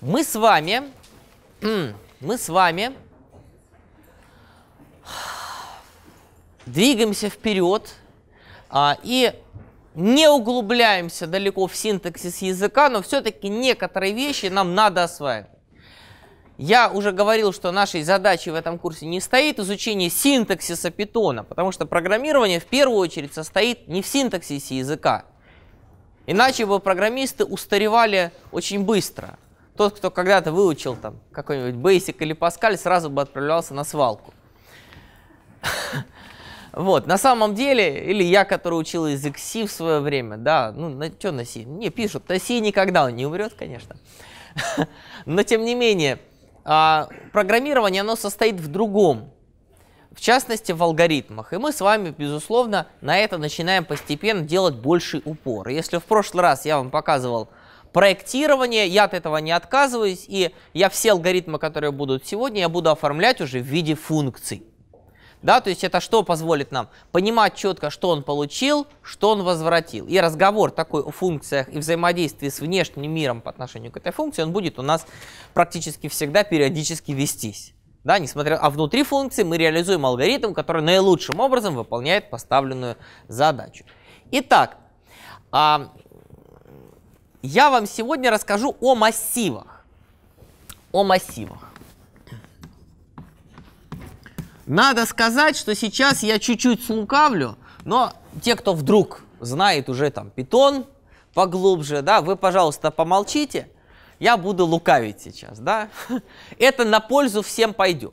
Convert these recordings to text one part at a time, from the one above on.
Мы с вами... Мы с вами... Двигаемся вперед а, и не углубляемся далеко в синтаксис языка, но все-таки некоторые вещи нам надо осваивать. Я уже говорил, что нашей задачей в этом курсе не стоит изучение синтаксиса питона, потому что программирование в первую очередь состоит не в синтаксисе языка. Иначе бы программисты устаревали очень быстро тот, кто когда-то выучил там какой-нибудь Basic или Pascal, сразу бы отправлялся на свалку. Вот, на самом деле, или я, который учил язык C в свое время, да, ну, на, что на C? Не, пишут, на C никогда он не умрет, конечно. Но, тем не менее, а, программирование, оно состоит в другом, в частности, в алгоритмах. И мы с вами, безусловно, на это начинаем постепенно делать больший упор. Если в прошлый раз я вам показывал проектирование, я от этого не отказываюсь, и я все алгоритмы, которые будут сегодня, я буду оформлять уже в виде функций. Да, то есть это что позволит нам понимать четко, что он получил, что он возвратил. И разговор такой о функциях и взаимодействии с внешним миром по отношению к этой функции, он будет у нас практически всегда периодически вестись. Да, несмотря... А внутри функции мы реализуем алгоритм, который наилучшим образом выполняет поставленную задачу. Итак, а, я вам сегодня расскажу о массивах. О массивах. Надо сказать, что сейчас я чуть-чуть слукавлю, но те, кто вдруг знает уже там питон поглубже, да, вы, пожалуйста, помолчите, я буду лукавить сейчас, да. Это на пользу всем пойдет.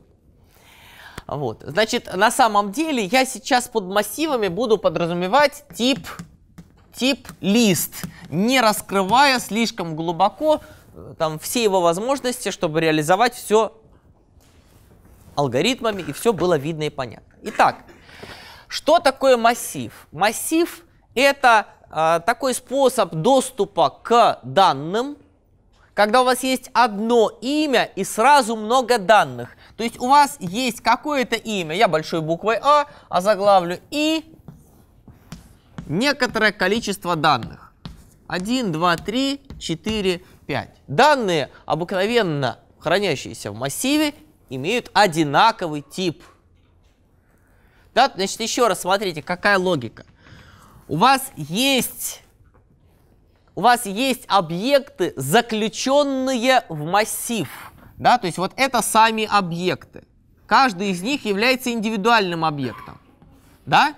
Вот, значит, на самом деле я сейчас под массивами буду подразумевать тип тип лист, не раскрывая слишком глубоко э, там, все его возможности, чтобы реализовать все алгоритмами, и все было видно и понятно. Итак, что такое массив? Массив – это э, такой способ доступа к данным, когда у вас есть одно имя и сразу много данных. То есть у вас есть какое-то имя, я большой буквой А а заглавлю и некоторое количество данных. 1, 2, 3, 4, 5. Данные, обыкновенно хранящиеся в массиве, имеют одинаковый тип. Да? Значит, еще раз смотрите, какая логика. У вас есть, у вас есть объекты, заключенные в массив. Да? То есть вот это сами объекты. Каждый из них является индивидуальным объектом. Да?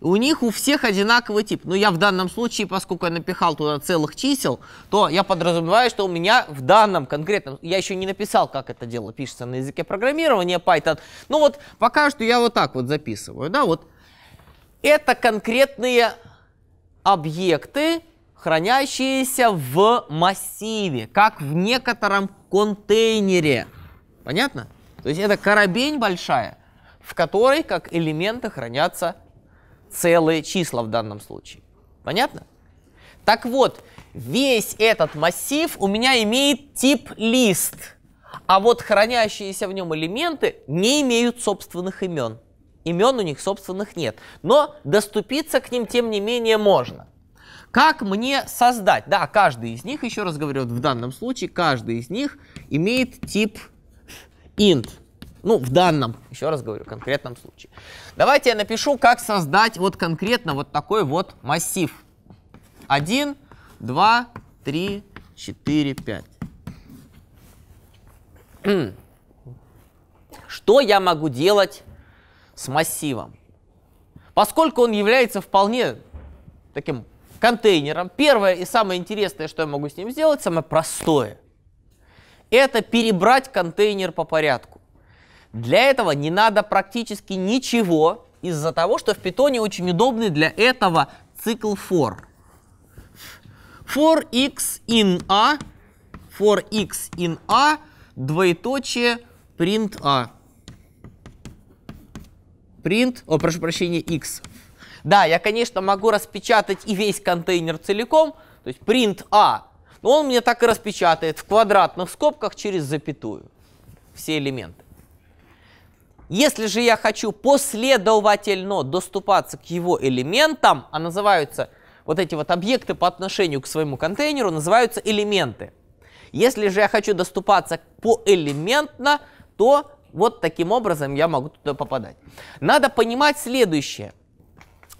у них у всех одинаковый тип. Но ну, я в данном случае, поскольку я напихал туда целых чисел, то я подразумеваю, что у меня в данном конкретном... Я еще не написал, как это дело пишется на языке программирования Python. Ну вот пока что я вот так вот записываю. Да, вот. Это конкретные объекты, хранящиеся в массиве, как в некотором контейнере. Понятно? То есть это коробень большая, в которой как элементы хранятся целые числа в данном случае. Понятно? Так вот, весь этот массив у меня имеет тип лист, а вот хранящиеся в нем элементы не имеют собственных имен. Имен у них собственных нет, но доступиться к ним тем не менее можно. Как мне создать? Да, каждый из них, еще раз говорю, в данном случае каждый из них имеет тип int. Ну, в данном, еще раз говорю, конкретном случае. Давайте я напишу, как создать вот конкретно вот такой вот массив. 1, 2, 3, 4, 5. Что я могу делать с массивом? Поскольку он является вполне таким контейнером, первое и самое интересное, что я могу с ним сделать, самое простое, это перебрать контейнер по порядку. Для этого не надо практически ничего, из-за того, что в питоне очень удобный для этого цикл for. For x in a, for x in a, двоеточие print a. Print, о, прошу прощения, x. Да, я, конечно, могу распечатать и весь контейнер целиком, то есть print a, а, но он мне так и распечатает в квадратных скобках через запятую все элементы. Если же я хочу последовательно доступаться к его элементам, а называются вот эти вот объекты по отношению к своему контейнеру, называются элементы. Если же я хочу доступаться поэлементно, то вот таким образом я могу туда попадать. Надо понимать следующее,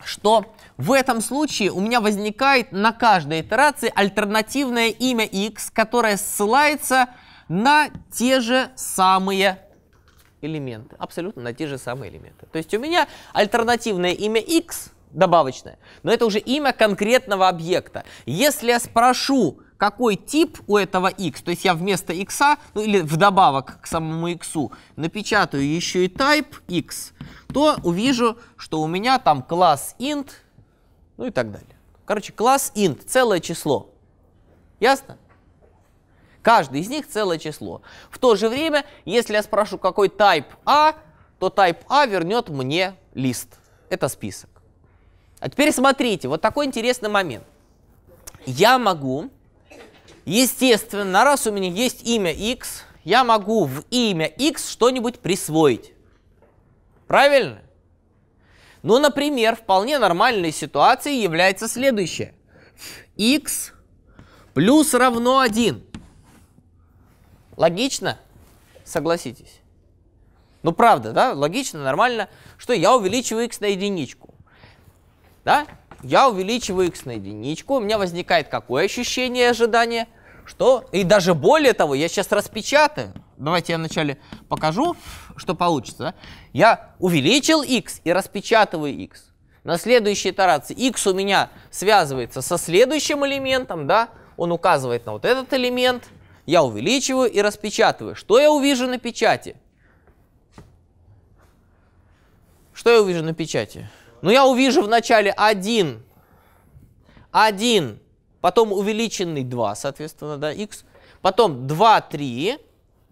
что в этом случае у меня возникает на каждой итерации альтернативное имя x, которое ссылается на те же самые элементы, абсолютно на те же самые элементы. То есть у меня альтернативное имя x добавочное, но это уже имя конкретного объекта. Если я спрошу, какой тип у этого x, то есть я вместо x, ну или вдобавок к самому x, напечатаю еще и type x, то увижу, что у меня там класс int, ну и так далее. Короче, класс int, целое число. Ясно? Каждый из них целое число. В то же время, если я спрошу, какой type A, а, то type A а вернет мне лист. Это список. А теперь смотрите, вот такой интересный момент. Я могу, естественно, раз у меня есть имя x, я могу в имя x что-нибудь присвоить. Правильно? Ну, например, вполне нормальной ситуацией является следующее. x плюс равно 1. Логично? Согласитесь. Ну правда, да? Логично, нормально, что я увеличиваю x на единичку. Да? Я увеличиваю x на единичку, у меня возникает какое ощущение ожидание, Что? И даже более того, я сейчас распечатаю. Давайте я вначале покажу, что получится. Я увеличил x и распечатываю x. На следующей итерации x у меня связывается со следующим элементом, да? Он указывает на вот этот элемент – я увеличиваю и распечатываю. Что я увижу на печати? Что я увижу на печати? Ну, я увижу вначале 1, 1, потом увеличенный 2, соответственно, да, x, потом 2, 3,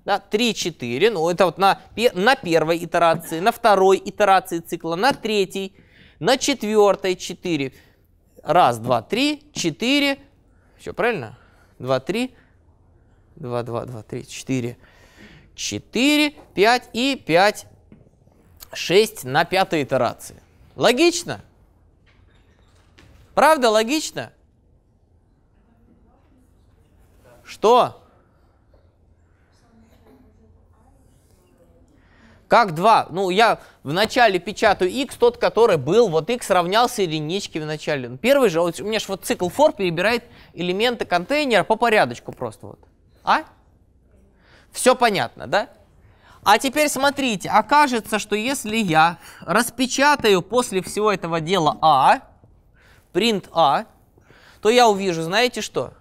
да, 3, 4, ну, это вот на, на первой итерации, на второй итерации цикла, на третьей, на четвертой 4, раз, два, три, четыре, все правильно? Два, три, 2, 2, 2, 3, 4, 4, 5 и 5, 6 на пятой итерации. Логично? Правда логично? Что? Как 2? Ну, я вначале печатаю x, тот, который был, вот x равнялся единичке в начале. Ну, первый же, у меня же вот цикл for перебирает элементы контейнера по порядочку просто вот. А? Все понятно, да? А теперь смотрите, окажется, что если я распечатаю после всего этого дела А, print А, то я увижу, знаете что?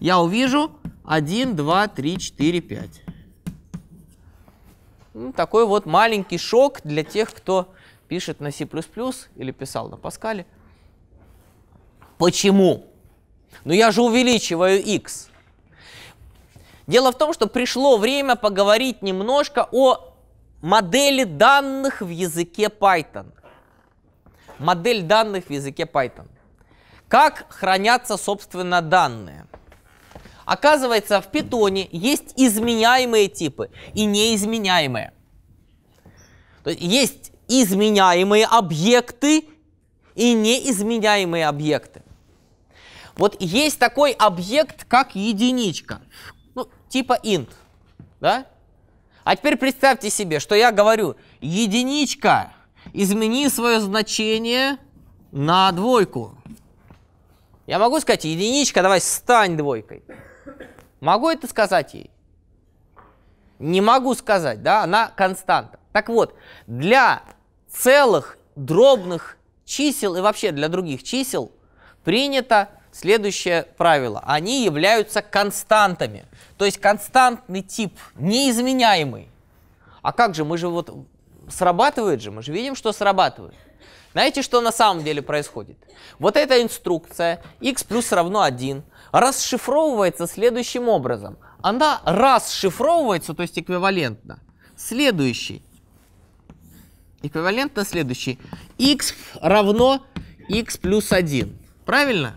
Я увижу 1, 2, 3, 4, 5. такой вот маленький шок для тех, кто пишет на C++ или писал на Паскале. Почему? Ну я же увеличиваю x. Дело в том, что пришло время поговорить немножко о модели данных в языке Python. Модель данных в языке Python. Как хранятся, собственно, данные? Оказывается, в Python есть изменяемые типы и неизменяемые. То есть, есть изменяемые объекты и неизменяемые объекты. Вот есть такой объект, как единичка, ну, типа int, да? А теперь представьте себе, что я говорю, единичка, измени свое значение на двойку. Я могу сказать, единичка, давай стань двойкой. Могу это сказать ей? Не могу сказать, да, она константа. Так вот, для целых дробных чисел и вообще для других чисел принято Следующее правило. Они являются константами. То есть константный тип, неизменяемый. А как же, мы же вот срабатывает же, мы же видим, что срабатывает. Знаете, что на самом деле происходит? Вот эта инструкция x плюс равно 1 расшифровывается следующим образом. Она расшифровывается, то есть эквивалентно, следующий. Эквивалентно следующий. x равно x плюс 1. Правильно?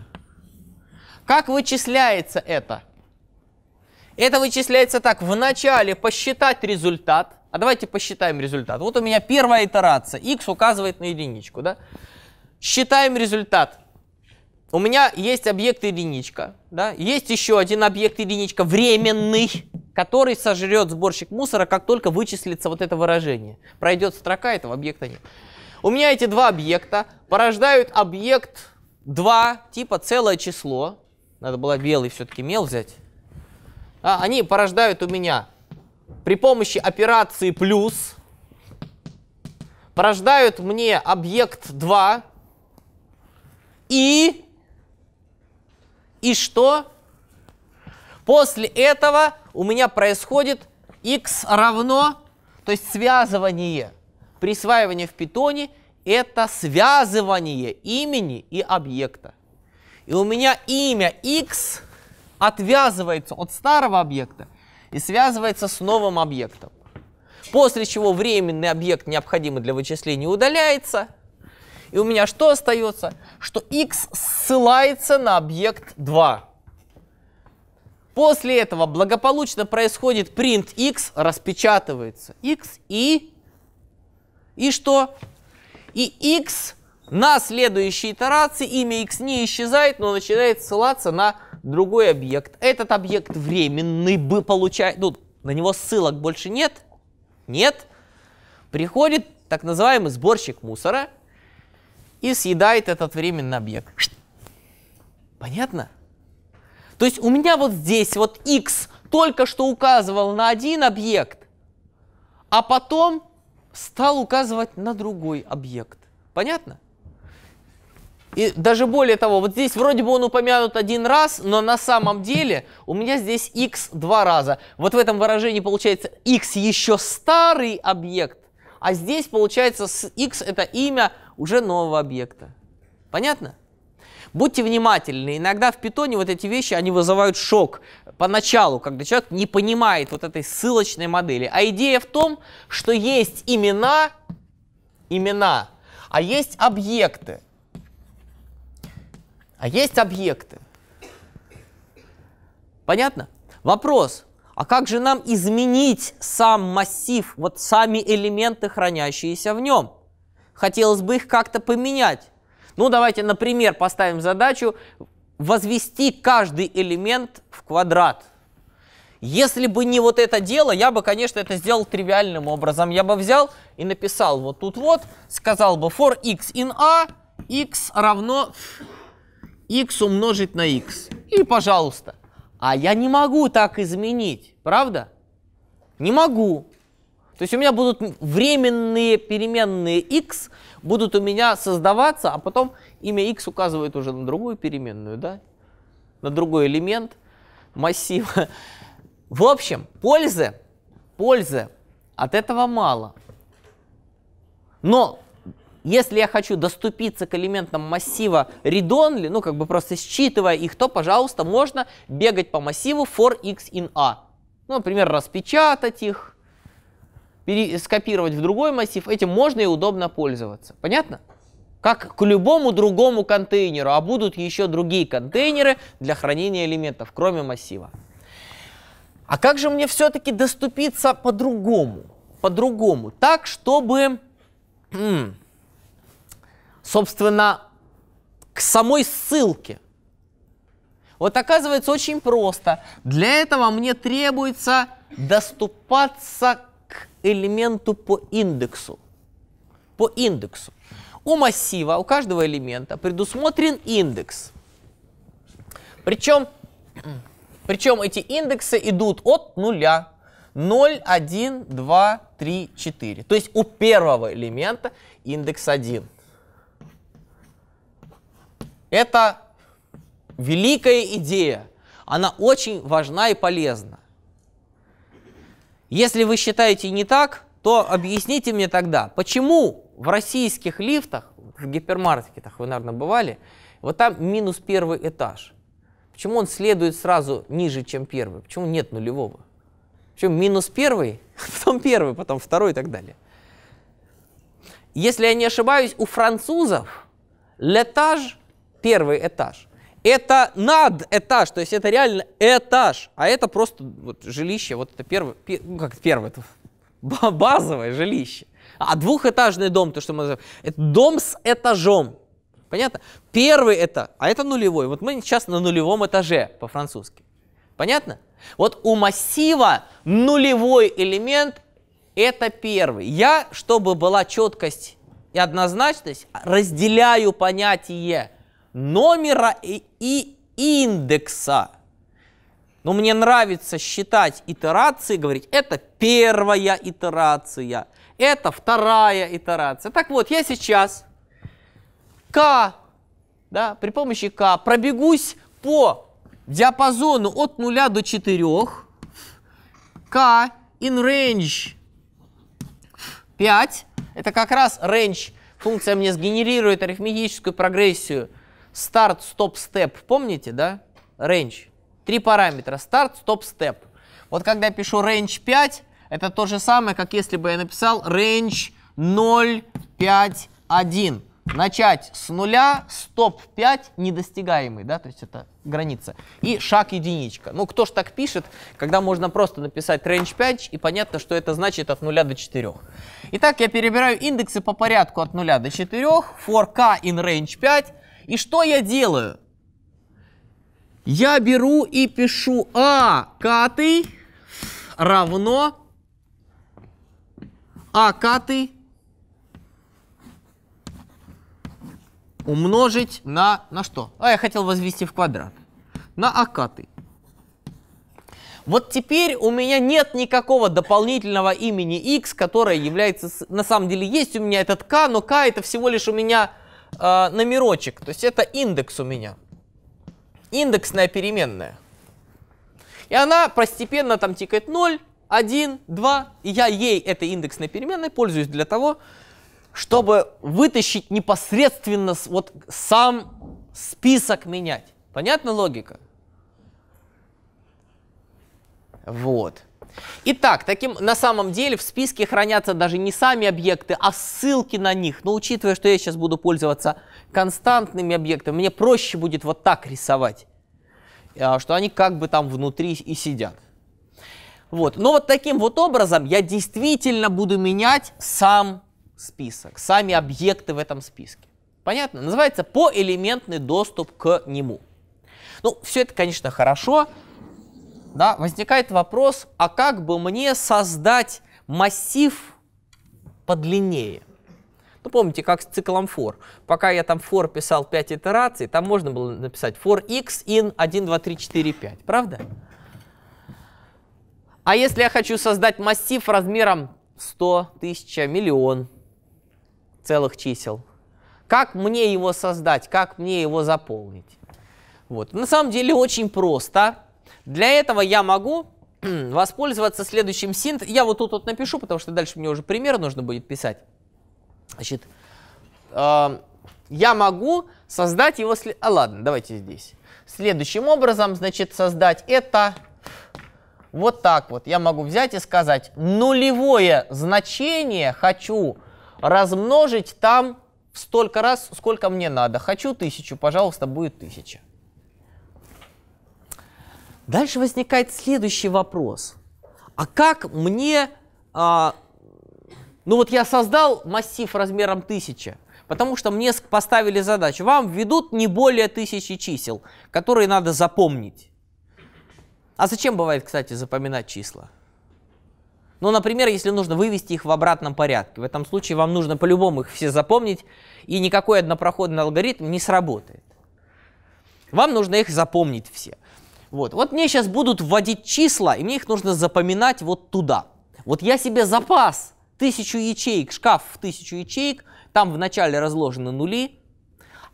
Как вычисляется это? Это вычисляется так, вначале посчитать результат. А давайте посчитаем результат. Вот у меня первая итерация, x указывает на единичку. Да? Считаем результат. У меня есть объект единичка, да? есть еще один объект единичка, временный, который сожрет сборщик мусора, как только вычислится вот это выражение. Пройдет строка, этого объекта нет. У меня эти два объекта порождают объект 2 типа целое число, надо было белый все-таки мел взять. А, они порождают у меня при помощи операции плюс порождают мне объект 2 и и что? После этого у меня происходит x равно, то есть связывание. Присваивание в питоне – это связывание имени и объекта и у меня имя x отвязывается от старого объекта и связывается с новым объектом. После чего временный объект, необходимый для вычисления, удаляется. И у меня что остается? Что x ссылается на объект 2. После этого благополучно происходит print x, распечатывается x и... И что? И x на следующей итерации имя x не исчезает, но начинает ссылаться на другой объект. Этот объект временный бы получает, ну, на него ссылок больше нет, нет. Приходит так называемый сборщик мусора и съедает этот временный объект. Понятно? То есть у меня вот здесь вот x только что указывал на один объект, а потом стал указывать на другой объект. Понятно? И даже более того, вот здесь вроде бы он упомянут один раз, но на самом деле у меня здесь x два раза. Вот в этом выражении получается x еще старый объект, а здесь получается x это имя уже нового объекта. Понятно? Будьте внимательны, иногда в питоне вот эти вещи, они вызывают шок поначалу, когда человек не понимает вот этой ссылочной модели. А идея в том, что есть имена, имена, а есть объекты а есть объекты. Понятно? Вопрос, а как же нам изменить сам массив, вот сами элементы, хранящиеся в нем? Хотелось бы их как-то поменять. Ну, давайте, например, поставим задачу возвести каждый элемент в квадрат. Если бы не вот это дело, я бы, конечно, это сделал тривиальным образом. Я бы взял и написал вот тут вот, сказал бы for x in a, x равно x умножить на x. И, пожалуйста. А я не могу так изменить, правда? Не могу. То есть у меня будут временные переменные x, будут у меня создаваться, а потом имя x указывает уже на другую переменную, да? На другой элемент массива. В общем, пользы, пользы от этого мало. Но если я хочу доступиться к элементам массива read-only, ну как бы просто считывая их, то, пожалуйста, можно бегать по массиву for x in a. Ну, например, распечатать их, скопировать в другой массив. Этим можно и удобно пользоваться. Понятно? Как к любому другому контейнеру, а будут еще другие контейнеры для хранения элементов, кроме массива. А как же мне все-таки доступиться по-другому? По-другому, так, чтобы собственно, к самой ссылке. Вот оказывается очень просто. Для этого мне требуется доступаться к элементу по индексу. По индексу. У массива, у каждого элемента предусмотрен индекс. Причем, причем эти индексы идут от нуля 0, 1, 2, 3, 4. То есть у первого элемента индекс 1. Это великая идея. Она очень важна и полезна. Если вы считаете не так, то объясните мне тогда, почему в российских лифтах, в гипермаркетах вы, наверное, бывали, вот там минус первый этаж. Почему он следует сразу ниже, чем первый? Почему нет нулевого? Почему минус первый, потом первый, потом второй и так далее? Если я не ошибаюсь, у французов летаж первый этаж. Это над этаж, то есть это реально этаж, а это просто вот жилище, вот это первое, ну как первое, это базовое жилище. А двухэтажный дом, то, что мы называем, это дом с этажом. Понятно? Первый это, а это нулевой. Вот мы сейчас на нулевом этаже по-французски. Понятно? Вот у массива нулевой элемент это первый. Я, чтобы была четкость и однозначность, разделяю понятие номера и, и индекса. Но мне нравится считать итерации, говорить, это первая итерация, это вторая итерация. Так вот, я сейчас К, да, при помощи К пробегусь по диапазону от 0 до 4, К in range 5, это как раз range, функция мне сгенерирует арифметическую прогрессию Старт, стоп, степ, помните, да? Range. Три параметра. Старт, стоп, степ. Вот когда я пишу range 5, это то же самое, как если бы я написал range 0, 5, 1. Начать с нуля, стоп 5, недостигаемый, да, то есть это граница. И шаг единичка. Ну, кто ж так пишет, когда можно просто написать range 5, и понятно, что это значит от 0 до 4. Итак, я перебираю индексы по порядку от 0 до 4, for k in range 5, и что я делаю? Я беру и пишу а каты равно а каты умножить на, на что? А, я хотел возвести в квадрат. На а каты. Вот теперь у меня нет никакого дополнительного имени x, которое является, на самом деле есть у меня этот k, но k это всего лишь у меня э, номерочек, то есть это индекс у меня, индексная переменная. И она постепенно там тикает 0, 1, 2, и я ей этой индексной переменной пользуюсь для того, чтобы вытащить непосредственно вот сам список менять. Понятна логика? Вот. Итак, таким на самом деле в списке хранятся даже не сами объекты, а ссылки на них. Но учитывая, что я сейчас буду пользоваться константными объектами, мне проще будет вот так рисовать, а, что они как бы там внутри и сидят. Вот. Но вот таким вот образом я действительно буду менять сам список, сами объекты в этом списке. Понятно? Называется поэлементный доступ к нему. Ну, все это, конечно, хорошо, да, возникает вопрос, а как бы мне создать массив подлиннее? Ну, помните, как с циклом for. Пока я там for писал 5 итераций, там можно было написать for x in 1, 2, 3, 4, 5, правда? А если я хочу создать массив размером 100, 1000, миллион целых чисел, как мне его создать, как мне его заполнить? Вот. На самом деле очень просто. Для этого я могу воспользоваться следующим синт. Я вот тут вот напишу, потому что дальше мне уже пример нужно будет писать. Значит, э, я могу создать его... След... А ладно, давайте здесь. Следующим образом, значит, создать это вот так вот. Я могу взять и сказать, нулевое значение хочу размножить там столько раз, сколько мне надо. Хочу тысячу, пожалуйста, будет тысяча. Дальше возникает следующий вопрос. А как мне... А, ну вот я создал массив размером 1000, потому что мне поставили задачу. Вам введут не более 1000 чисел, которые надо запомнить. А зачем бывает, кстати, запоминать числа? Ну, например, если нужно вывести их в обратном порядке. В этом случае вам нужно по-любому их все запомнить, и никакой однопроходный алгоритм не сработает. Вам нужно их запомнить все. Вот. вот мне сейчас будут вводить числа, и мне их нужно запоминать вот туда. Вот я себе запас тысячу ячеек, шкаф в тысячу ячеек, там вначале разложены нули,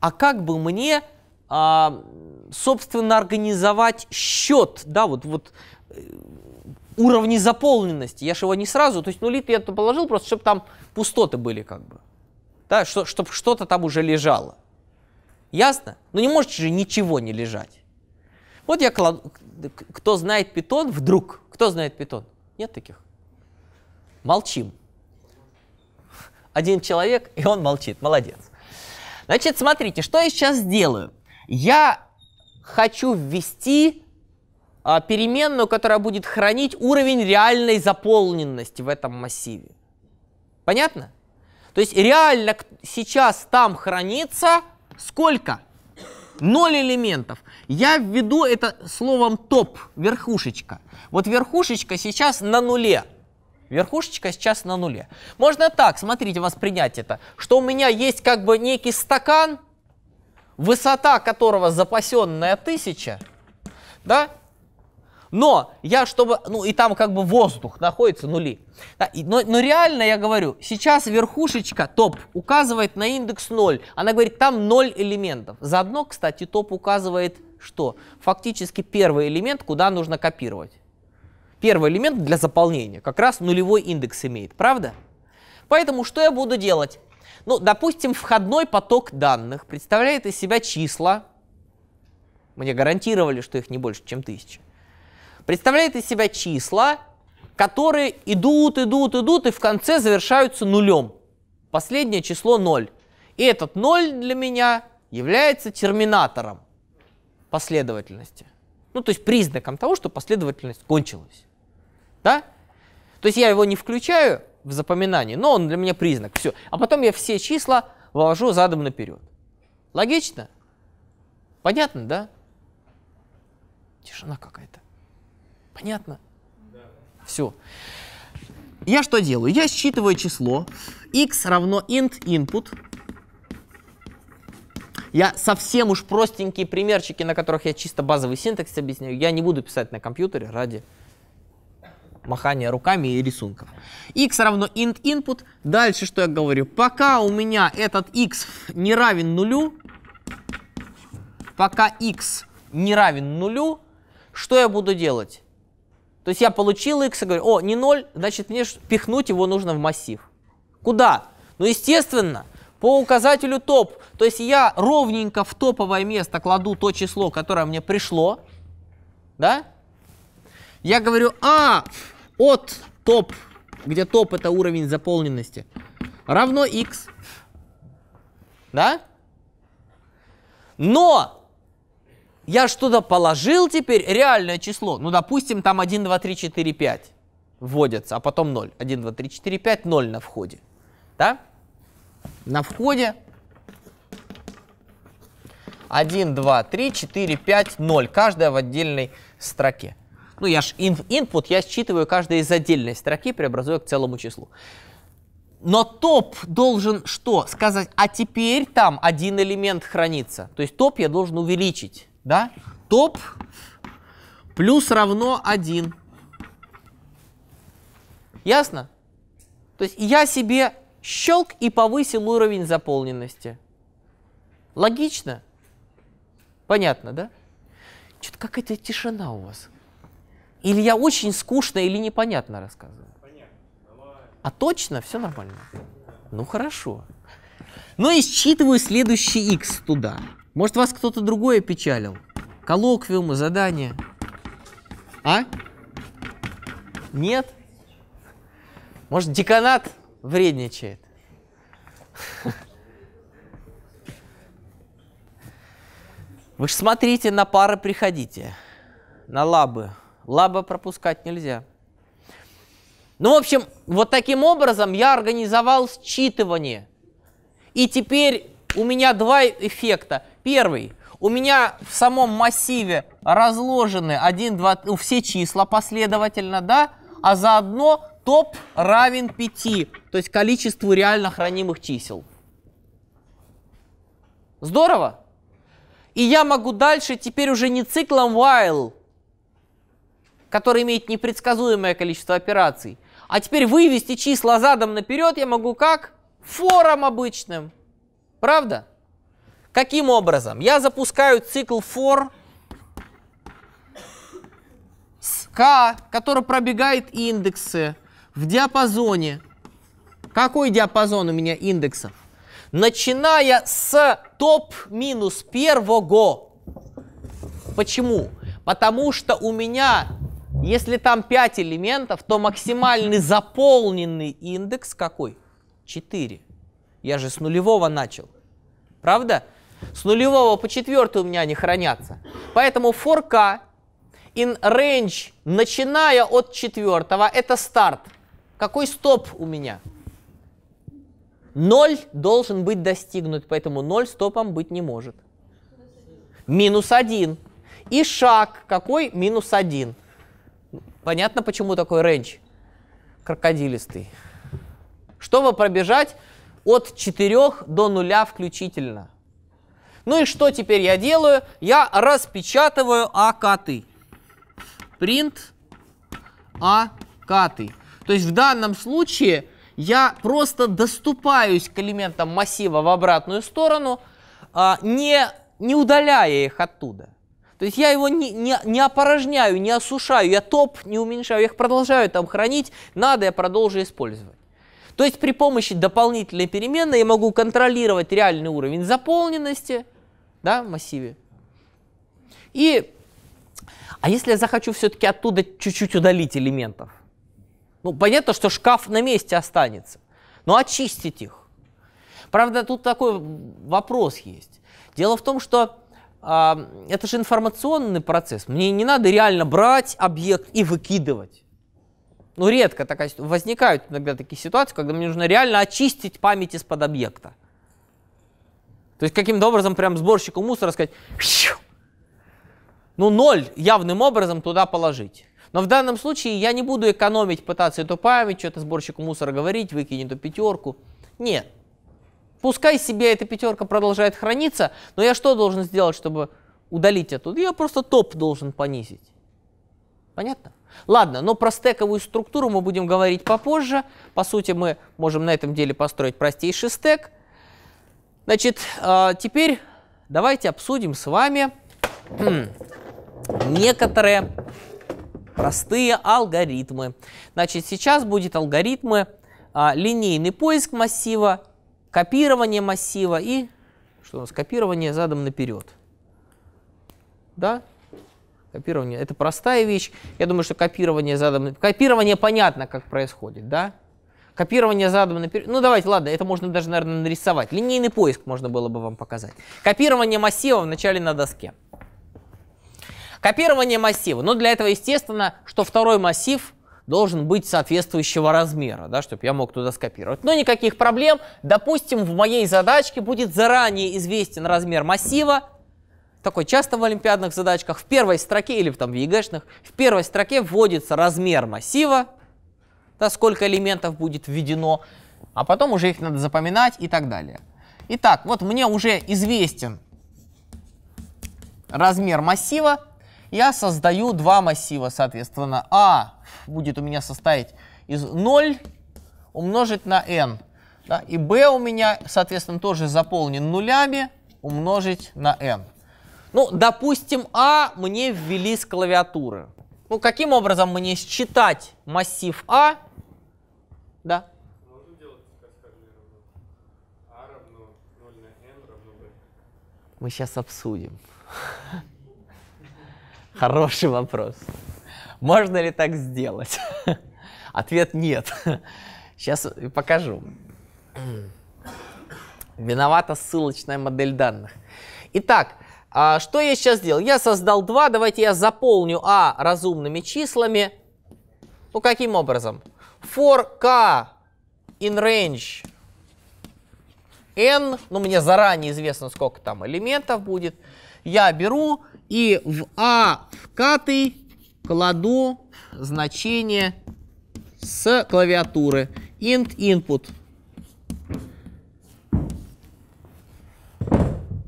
а как бы мне, а, собственно, организовать счет, да, вот, вот э, уровни заполненности, я же его не сразу, то есть нули я -то положил просто, чтобы там пустоты были как бы, да, чтобы что-то там уже лежало. Ясно? Ну не может же ничего не лежать. Вот я кладу... Кто знает питон, вдруг. Кто знает питон? Нет таких. Молчим. Один человек, и он молчит. Молодец. Значит, смотрите, что я сейчас сделаю. Я хочу ввести а, переменную, которая будет хранить уровень реальной заполненности в этом массиве. Понятно? То есть реально сейчас там хранится сколько? Ноль элементов. Я введу это словом топ, верхушечка. Вот верхушечка сейчас на нуле. Верхушечка сейчас на нуле. Можно так, смотрите, воспринять это, что у меня есть как бы некий стакан, высота которого запасенная тысяча, да, но я, чтобы, ну и там как бы воздух находится, нули. Да, и, но, но реально я говорю, сейчас верхушечка, топ, указывает на индекс 0. Она говорит, там 0 элементов. Заодно, кстати, топ указывает что? Фактически первый элемент, куда нужно копировать. Первый элемент для заполнения как раз нулевой индекс имеет, правда? Поэтому что я буду делать? Ну, допустим, входной поток данных представляет из себя числа. Мне гарантировали, что их не больше, чем тысяча представляет из себя числа, которые идут, идут, идут и в конце завершаются нулем. Последнее число 0. И этот 0 для меня является терминатором последовательности. Ну, то есть признаком того, что последовательность кончилась. Да? То есть я его не включаю в запоминание, но он для меня признак. Все. А потом я все числа вывожу задом наперед. Логично? Понятно, да? Тишина какая-то. Понятно? Да. Все. Я что делаю? Я считываю число x равно int input. Я совсем уж простенькие примерчики, на которых я чисто базовый синтекс объясняю, я не буду писать на компьютере ради махания руками и рисунков. x равно int input. Дальше что я говорю? Пока у меня этот x не равен нулю, пока x не равен нулю, что я буду делать? То есть я получил x и говорю, о, не 0, значит мне пихнуть его нужно в массив. Куда? Ну, естественно, по указателю топ. То есть я ровненько в топовое место кладу то число, которое мне пришло. Да? Я говорю, а, от топ, где топ это уровень заполненности, равно x. Да? Но я что-то положил теперь, реальное число, ну, допустим, там 1, 2, 3, 4, 5 вводятся, а потом 0. 1, 2, 3, 4, 5, 0 на входе. Да? На входе 1, 2, 3, 4, 5, 0. Каждая в отдельной строке. Ну, я ж inf input, я считываю каждое из отдельной строки, преобразуя к целому числу. Но топ должен что? Сказать, а теперь там один элемент хранится. То есть топ я должен увеличить да, топ плюс равно 1. Ясно? То есть я себе щелк и повысил уровень заполненности. Логично? Понятно, да? Что-то какая-то тишина у вас. Или я очень скучно, или непонятно рассказываю. А точно? Все нормально? Ну хорошо. Но ну и считываю следующий x туда. Может, вас кто-то другой опечалил? Коллоквиумы, задания. А? Нет? Может, деканат вредничает? Вы же смотрите, на пары приходите. На лабы. лабы пропускать нельзя. Ну, в общем, вот таким образом я организовал считывание. И теперь у меня два эффекта – Первый. У меня в самом массиве разложены 1, 2, все числа последовательно, да? А заодно топ равен 5, то есть количеству реально хранимых чисел. Здорово? И я могу дальше теперь уже не циклом while, который имеет непредсказуемое количество операций, а теперь вывести числа задом наперед я могу как? Фором обычным. Правда? Каким образом? Я запускаю цикл for с k, который пробегает индексы в диапазоне. Какой диапазон у меня индексов? Начиная с топ минус первого. Почему? Потому что у меня, если там 5 элементов, то максимальный заполненный индекс какой? 4. Я же с нулевого начал. Правда? С нулевого по четвертый у меня не хранятся. Поэтому for k in range, начиная от четвертого, это старт. Какой стоп у меня? Ноль должен быть достигнут, поэтому ноль стопом быть не может. Минус один И шаг какой? Минус один. Понятно, почему такой range крокодилистый. Чтобы пробежать от 4 до 0 включительно. Ну и что теперь я делаю? Я распечатываю акаты. Print акаты. То есть в данном случае я просто доступаюсь к элементам массива в обратную сторону, а, не, не удаляя их оттуда. То есть я его не, не, не опорожняю, не осушаю, я топ не уменьшаю, я их продолжаю там хранить, надо я продолжу использовать. То есть при помощи дополнительной переменной я могу контролировать реальный уровень заполненности, да, массиве. И, а если я захочу все-таки оттуда чуть-чуть удалить элементов? Ну, понятно, что шкаф на месте останется, но очистить их. Правда, тут такой вопрос есть. Дело в том, что э, это же информационный процесс. Мне не надо реально брать объект и выкидывать. Ну, редко такая возникают иногда такие ситуации, когда мне нужно реально очистить память из-под объекта. То есть каким-то образом прям сборщику мусора сказать, ну ноль явным образом туда положить. Но в данном случае я не буду экономить, пытаться эту память, что-то сборщику мусора говорить, выкинь эту пятерку. Нет. Пускай себе эта пятерка продолжает храниться, но я что должен сделать, чтобы удалить оттуда? Я просто топ должен понизить. Понятно? Ладно, но про стековую структуру мы будем говорить попозже. По сути, мы можем на этом деле построить простейший стек. Значит, а, теперь давайте обсудим с вами некоторые простые алгоритмы. Значит, сейчас будет алгоритмы а, линейный поиск массива, копирование массива и что у нас копирование задом наперед. Да? Копирование. Это простая вещь. Я думаю, что копирование задом копирование понятно, как происходит, да? Копирование задом наперед. Ну давайте, ладно, это можно даже, наверное, нарисовать. Линейный поиск можно было бы вам показать. Копирование массива вначале на доске. Копирование массива. Но ну, для этого, естественно, что второй массив должен быть соответствующего размера, да, чтобы я мог туда скопировать. Но никаких проблем. Допустим, в моей задачке будет заранее известен размер массива. Такой часто в олимпиадных задачках в первой строке или там в ЕГЭшных в первой строке вводится размер массива, да, сколько элементов будет введено, а потом уже их надо запоминать и так далее. Итак, вот мне уже известен размер массива. Я создаю два массива, соответственно. А будет у меня состоять из 0 умножить на n. Да, и b у меня, соответственно, тоже заполнен нулями умножить на n. Ну, допустим, а мне ввели с клавиатуры. Ну, каким образом мне считать массив А? Да. А Мы сейчас обсудим. Хороший вопрос. Можно ли так сделать? Ответ нет. Сейчас покажу. Виновата ссылочная модель данных. Итак, а, что я сейчас сделал? Я создал 2, давайте я заполню А разумными числами. Ну, каким образом? For k in range n, ну, мне заранее известно, сколько там элементов будет, я беру и в а в катый кладу значение с клавиатуры int input.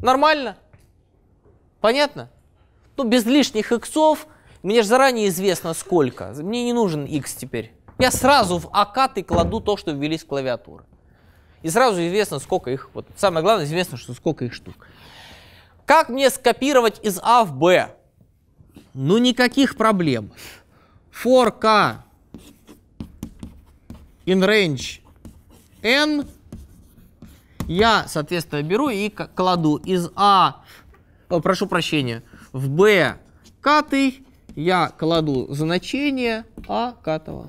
Нормально? Понятно? Ну, без лишних иксов, мне же заранее известно сколько. Мне не нужен x теперь. Я сразу в акаты кладу то, что ввели с клавиатуры. И сразу известно, сколько их. Вот самое главное, известно, что сколько их штук. Как мне скопировать из А в Б? Ну, никаких проблем. For k in range n я, соответственно, беру и кладу из А о, э, прошу прощения, в b катый я кладу значение а катого.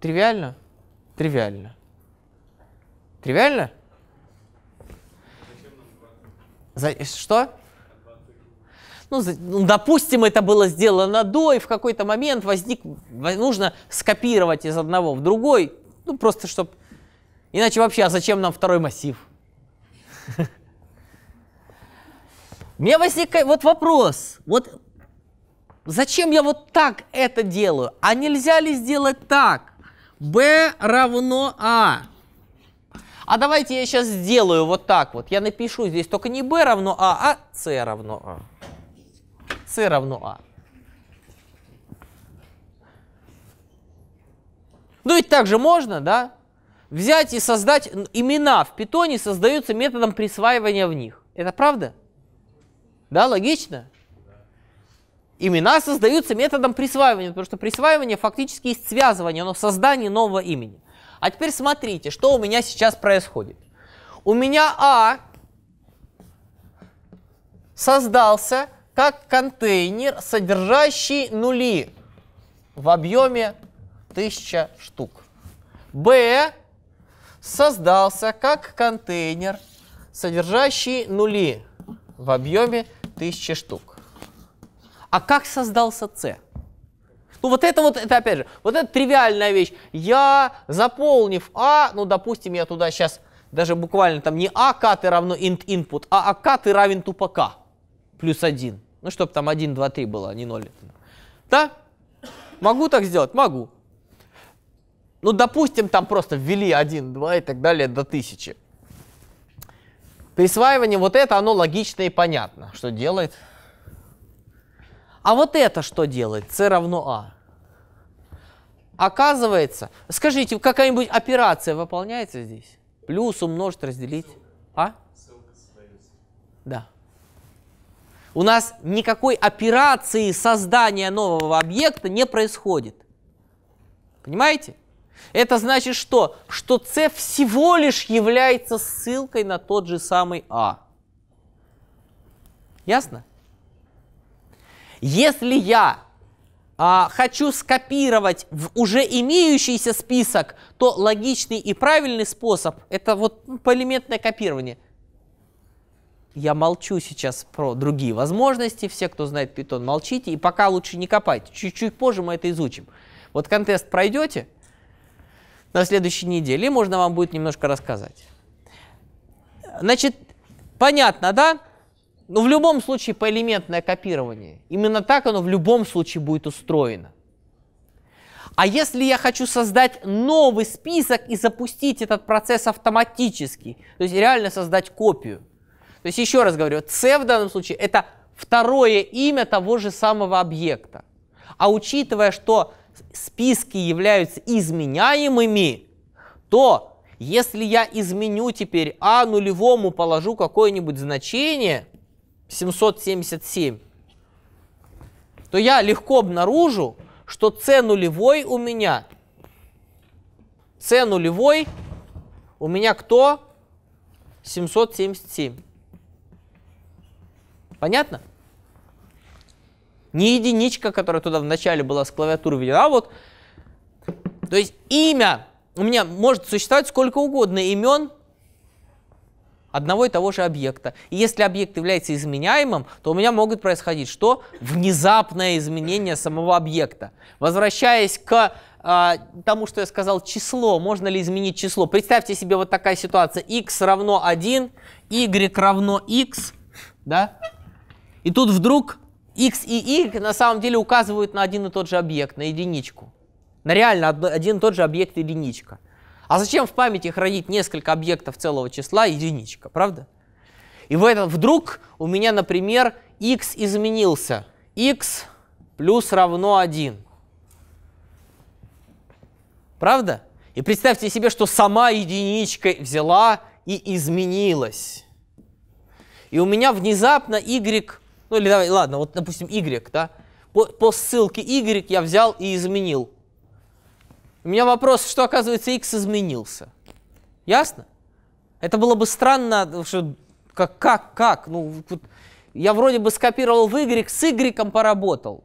Тривиально? Тривиально. Тривиально? За, что? Ну, за, ну, допустим, это было сделано до, и в какой-то момент возник, нужно скопировать из одного в другой, ну, просто чтобы Иначе вообще, а зачем нам второй массив? Мне возникает вот вопрос, вот зачем я вот так это делаю? А нельзя ли сделать так? b равно А. А давайте я сейчас сделаю вот так вот. Я напишу здесь только не b равно А, а c равно А. c равно А. Ну ведь так же можно, да? взять и создать имена в питоне создаются методом присваивания в них. Это правда? Да, логично? Имена создаются методом присваивания, потому что присваивание фактически есть связывание, оно создание нового имени. А теперь смотрите, что у меня сейчас происходит. У меня А создался как контейнер, содержащий нули в объеме 1000 штук. Б создался как контейнер, содержащий нули в объеме 1000 штук. А как создался C? Ну вот это вот, это опять же, вот это тривиальная вещь. Я, заполнив А, ну допустим, я туда сейчас даже буквально там не АК ты равно int input, а АК ты равен тупо К плюс 1. Ну, чтобы там 1, 2, 3 было, а не 0. Да? Могу так сделать? Могу. Ну, допустим, там просто ввели 1, 2 и так далее до 1000. Присваивание вот это, оно логично и понятно, что делает. А вот это что делает? c равно а. Оказывается, скажите, какая-нибудь операция выполняется здесь? Плюс, умножить, разделить. А? Да. У нас никакой операции создания нового объекта не происходит. Понимаете? Это значит что? Что c всего лишь является ссылкой на тот же самый а. Ясно? Если я а, хочу скопировать в уже имеющийся список, то логичный и правильный способ – это вот ну, полиметное копирование. Я молчу сейчас про другие возможности. Все, кто знает питон, молчите. И пока лучше не копать. Чуть-чуть позже мы это изучим. Вот контест пройдете – на следующей неделе, можно вам будет немножко рассказать. Значит, понятно, да? Но в любом случае поэлементное копирование. Именно так оно в любом случае будет устроено. А если я хочу создать новый список и запустить этот процесс автоматически, то есть реально создать копию. То есть еще раз говорю, C в данном случае это второе имя того же самого объекта. А учитывая, что списки являются изменяемыми, то если я изменю теперь а нулевому, положу какое-нибудь значение 777, то я легко обнаружу, что c нулевой у меня, c нулевой у меня кто? 777. Понятно? Не единичка, которая туда вначале была с клавиатуры введена, а вот. То есть имя у меня может существовать сколько угодно имен одного и того же объекта. И если объект является изменяемым, то у меня могут происходить что? Внезапное изменение самого объекта. Возвращаясь к а, тому, что я сказал, число, можно ли изменить число? Представьте себе вот такая ситуация. x равно 1, y равно x, да? И тут вдруг X и Y на самом деле указывают на один и тот же объект, на единичку. На реально один и тот же объект единичка. А зачем в памяти хранить несколько объектов целого числа единичка, правда? И в этом вдруг у меня, например, x изменился. x плюс равно 1. Правда? И представьте себе, что сама единичка взяла и изменилась. И у меня внезапно y ну или давай, ладно, вот, допустим, Y, да? По, по ссылке Y я взял и изменил. У меня вопрос, что, оказывается, X изменился. Ясно? Это было бы странно, что как, как, как? Ну, я вроде бы скопировал в Y, с Y поработал,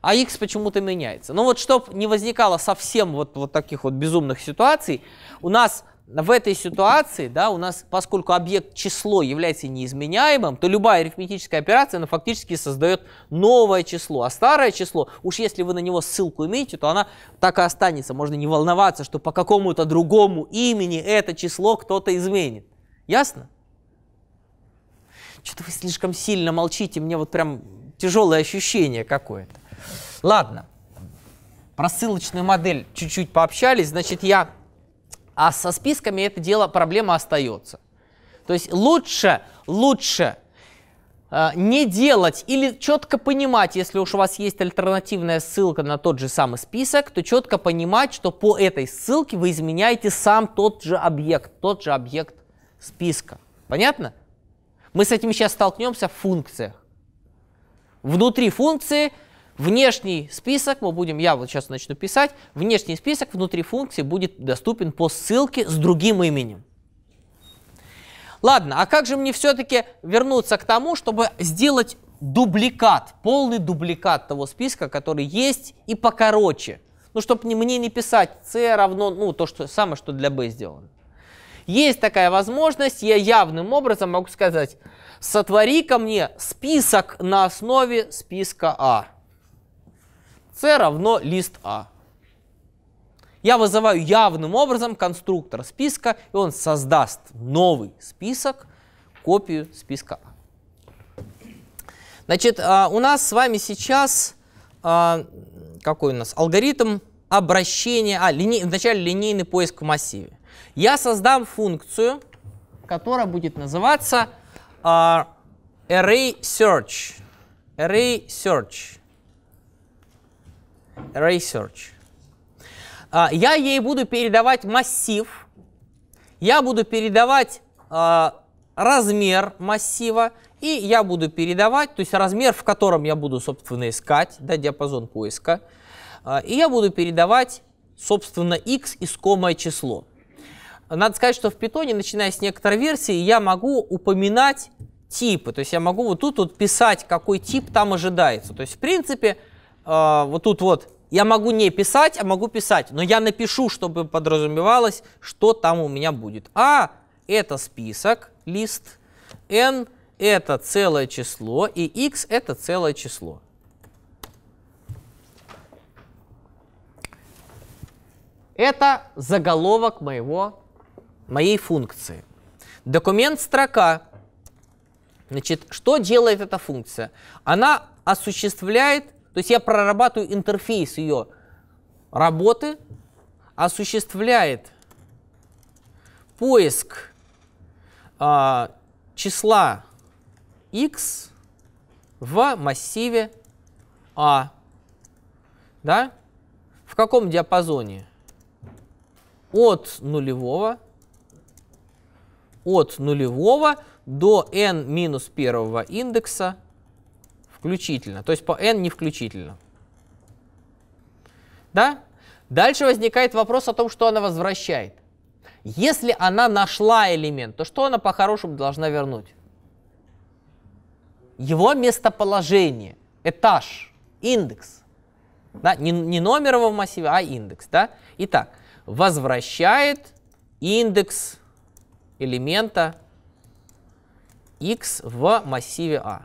а X почему-то меняется. Но ну, вот чтобы не возникало совсем вот, вот таких вот безумных ситуаций, у нас в этой ситуации, да, у нас, поскольку объект число является неизменяемым, то любая арифметическая операция, она фактически создает новое число, а старое число, уж если вы на него ссылку имеете, то она так и останется, можно не волноваться, что по какому-то другому имени это число кто-то изменит. Ясно? Что-то вы слишком сильно молчите, мне вот прям тяжелое ощущение какое-то. Ладно, про ссылочную модель чуть-чуть пообщались, значит, я а со списками это дело, проблема остается. То есть лучше, лучше э, не делать или четко понимать, если уж у вас есть альтернативная ссылка на тот же самый список, то четко понимать, что по этой ссылке вы изменяете сам тот же объект, тот же объект списка. Понятно? Мы с этим сейчас столкнемся в функциях. Внутри функции – Внешний список мы будем, я вот сейчас начну писать, внешний список внутри функции будет доступен по ссылке с другим именем. Ладно, а как же мне все-таки вернуться к тому, чтобы сделать дубликат, полный дубликат того списка, который есть, и покороче? Ну, чтобы мне не писать c равно, ну, то что, самое, что для b сделано. Есть такая возможность, я явным образом могу сказать, сотвори ко мне список на основе списка А c равно лист А. Я вызываю явным образом конструктор списка, и он создаст новый список, копию списка А. Значит, а, у нас с вами сейчас а, какой у нас алгоритм обращения, а, линей, вначале линейный поиск в массиве. Я создам функцию, которая будет называться а, array search. Array search research. А, я ей буду передавать массив, я буду передавать а, размер массива, и я буду передавать, то есть размер, в котором я буду, собственно, искать, да, диапазон поиска, а, и я буду передавать, собственно, x искомое число. Надо сказать, что в питоне, начиная с некоторой версии, я могу упоминать типы, то есть я могу вот тут вот писать, какой тип там ожидается. То есть, в принципе, а, вот тут вот я могу не писать, а могу писать, но я напишу, чтобы подразумевалось, что там у меня будет. А это список, лист, n это целое число, и x это целое число. Это заголовок моего, моей функции. Документ строка. Значит, что делает эта функция? Она осуществляет то есть я прорабатываю интерфейс ее работы, осуществляет поиск а, числа x в массиве a, а. Да? В каком диапазоне? От нулевого, от нулевого до n минус первого индекса включительно. То есть по n не включительно. Да? Дальше возникает вопрос о том, что она возвращает. Если она нашла элемент, то что она по-хорошему должна вернуть? Его местоположение, этаж, индекс. Да? Не, не номер его в массиве, а индекс. Да? Итак, возвращает индекс элемента x в массиве a. А.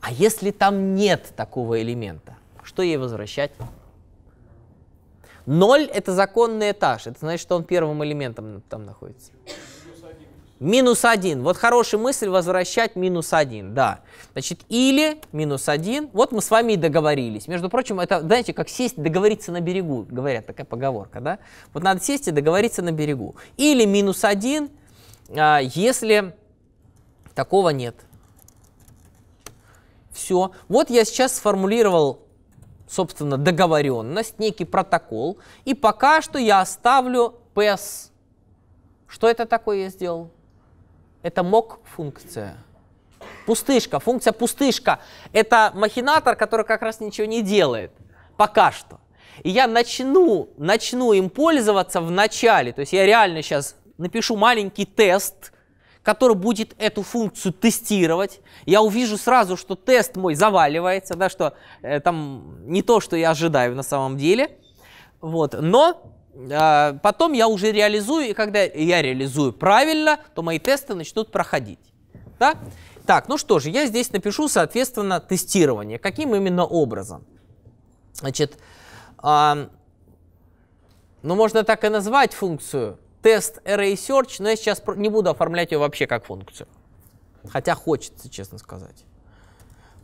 А если там нет такого элемента, что ей возвращать? Ноль – это законный этаж. Это значит, что он первым элементом там находится. Минус один. Вот хорошая мысль возвращать минус один, да. Значит, или минус один. Вот мы с вами и договорились. Между прочим, это, знаете, как сесть, договориться на берегу, говорят, такая поговорка, да? Вот надо сесть и договориться на берегу. Или минус один, а, если такого нет. Все. Вот я сейчас сформулировал собственно, договоренность, некий протокол, и пока что я оставлю PS. Что это такое я сделал? Это мог функция. Пустышка, функция пустышка. Это махинатор, который как раз ничего не делает. Пока что. И я начну, начну им пользоваться в начале. То есть я реально сейчас напишу маленький тест, который будет эту функцию тестировать. Я увижу сразу, что тест мой заваливается, да, что э, там не то, что я ожидаю на самом деле. Вот, но э, потом я уже реализую, и когда я реализую правильно, то мои тесты начнут проходить. Да? Так, ну что же, я здесь напишу, соответственно, тестирование. Каким именно образом? Значит, э, ну можно так и назвать функцию – тест Array Search, но я сейчас не буду оформлять ее вообще как функцию. Хотя хочется, честно сказать.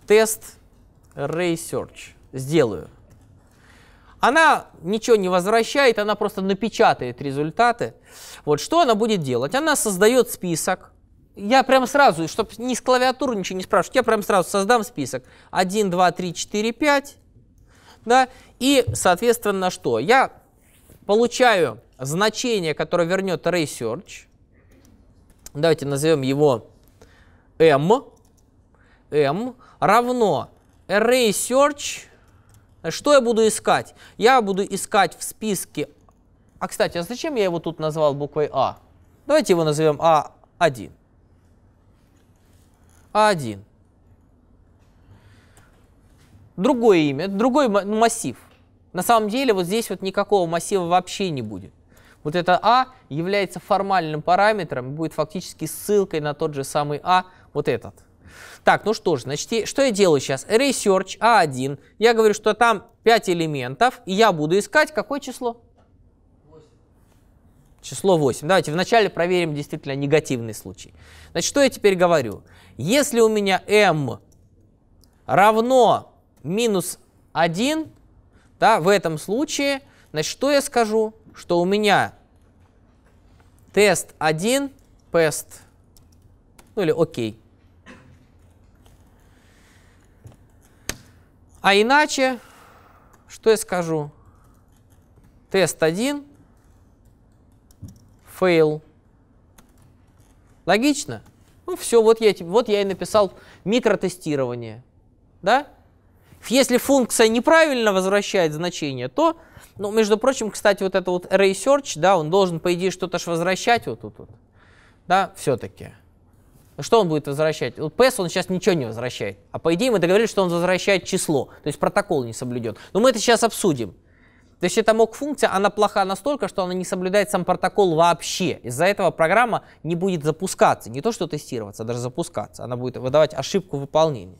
Тест Array Search сделаю. Она ничего не возвращает, она просто напечатает результаты. Вот что она будет делать? Она создает список. Я прям сразу, чтобы ни с клавиатуры ничего не спрашивать, я прям сразу создам список. 1, 2, 3, 4, 5. Да? И, соответственно, что? Я получаю значение, которое вернет research, давайте назовем его m, m равно research, что я буду искать? Я буду искать в списке, а кстати, а зачем я его тут назвал буквой А? Давайте его назовем А1. А1. Другое имя, другой ну, массив. На самом деле вот здесь вот никакого массива вообще не будет. Вот это А является формальным параметром, будет фактически ссылкой на тот же самый А, вот этот. Так, ну что же, значит, что я делаю сейчас? Research а 1 Я говорю, что там 5 элементов, и я буду искать какое число? 8. Число 8. Давайте вначале проверим действительно негативный случай. Значит, что я теперь говорю? Если у меня m равно минус 1, да, в этом случае, значит, что я скажу? Что у меня Тест 1, пест, ну или окей. А иначе, что я скажу? Тест 1, fail. Логично? Ну все, вот я, вот я и написал микротестирование. Да? Если функция неправильно возвращает значение, то ну, между прочим, кстати, вот это вот array да, он должен, по идее, что-то ж возвращать вот тут вот, Да, все-таки. Что он будет возвращать? Вот PS он сейчас ничего не возвращает. А по идее мы договорились, что он возвращает число. То есть протокол не соблюден. Но мы это сейчас обсудим. То есть эта мок-функция, она плоха настолько, что она не соблюдает сам протокол вообще. Из-за этого программа не будет запускаться. Не то, что тестироваться, а даже запускаться. Она будет выдавать ошибку выполнения.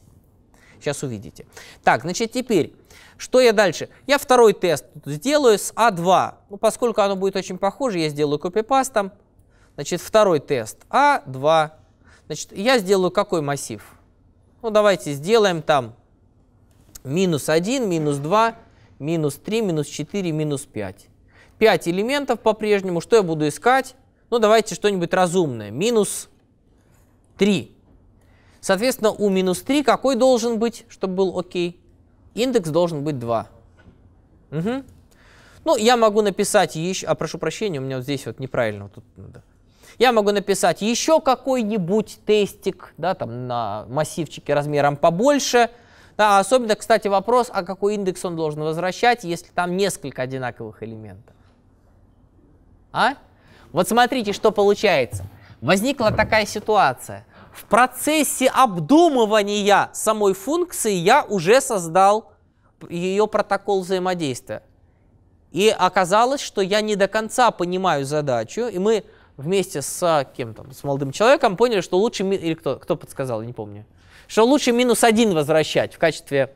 Сейчас увидите. Так, значит, теперь что я дальше? Я второй тест сделаю с А2. Ну, поскольку оно будет очень похоже, я сделаю копипастом. Значит, второй тест А2. Значит, я сделаю какой массив? Ну, давайте сделаем там минус 1, минус 2, минус 3, минус 4, минус 5. 5 элементов по-прежнему. Что я буду искать? Ну, давайте что-нибудь разумное. Минус 3. Соответственно, у минус 3 какой должен быть, чтобы был окей? Индекс должен быть 2. Угу. Ну, я могу написать еще... А, прошу прощения, у меня вот здесь вот неправильно. тут надо. Ну я могу написать еще какой-нибудь тестик, да, там на массивчике размером побольше. Да, особенно, кстати, вопрос, а какой индекс он должен возвращать, если там несколько одинаковых элементов. А? Вот смотрите, что получается. Возникла такая ситуация в процессе обдумывания самой функции я уже создал ее протокол взаимодействия. И оказалось, что я не до конца понимаю задачу, и мы вместе с а, кем то с молодым человеком поняли, что лучше, или кто, кто подсказал, не помню, что лучше минус один возвращать в качестве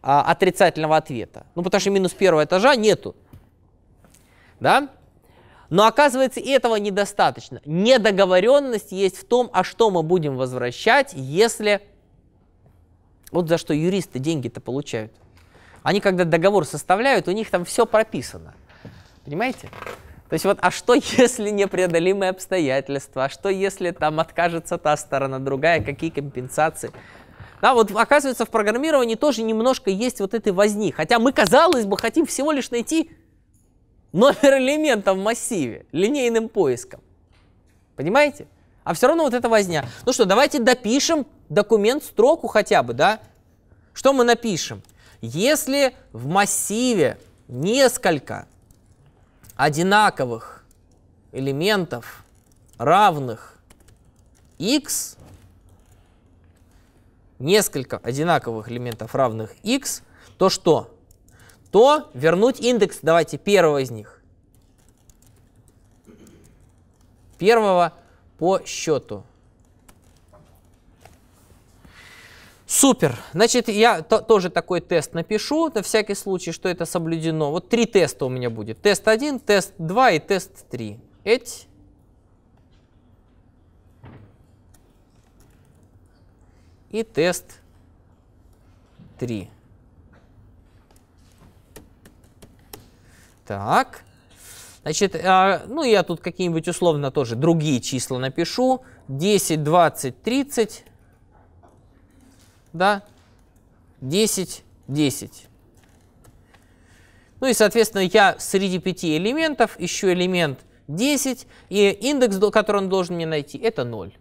а, отрицательного ответа. Ну, потому что минус первого этажа нету. Да? Но оказывается, и этого недостаточно. Недоговоренность есть в том, а что мы будем возвращать, если... Вот за что юристы деньги-то получают. Они, когда договор составляют, у них там все прописано. Понимаете? То есть вот, а что если непреодолимые обстоятельства, а что если там откажется та сторона, другая, какие компенсации? Да, вот оказывается, в программировании тоже немножко есть вот этой возни. Хотя мы, казалось бы, хотим всего лишь найти номер элемента в массиве линейным поиском. Понимаете? А все равно вот эта возня. Ну что, давайте допишем документ строку хотя бы, да? Что мы напишем? Если в массиве несколько одинаковых элементов равных x, несколько одинаковых элементов равных x, то что? то вернуть индекс, давайте, первого из них. Первого по счету. Супер. Значит, я то, тоже такой тест напишу, на всякий случай, что это соблюдено. Вот три теста у меня будет. Тест 1, тест 2 и тест 3. Эть. И тест 3. Так. Значит, а, ну я тут какие-нибудь условно тоже другие числа напишу. 10, 20, 30. Да. 10, 10. Ну и, соответственно, я среди пяти элементов ищу элемент 10, и индекс, который он должен мне найти, это 0.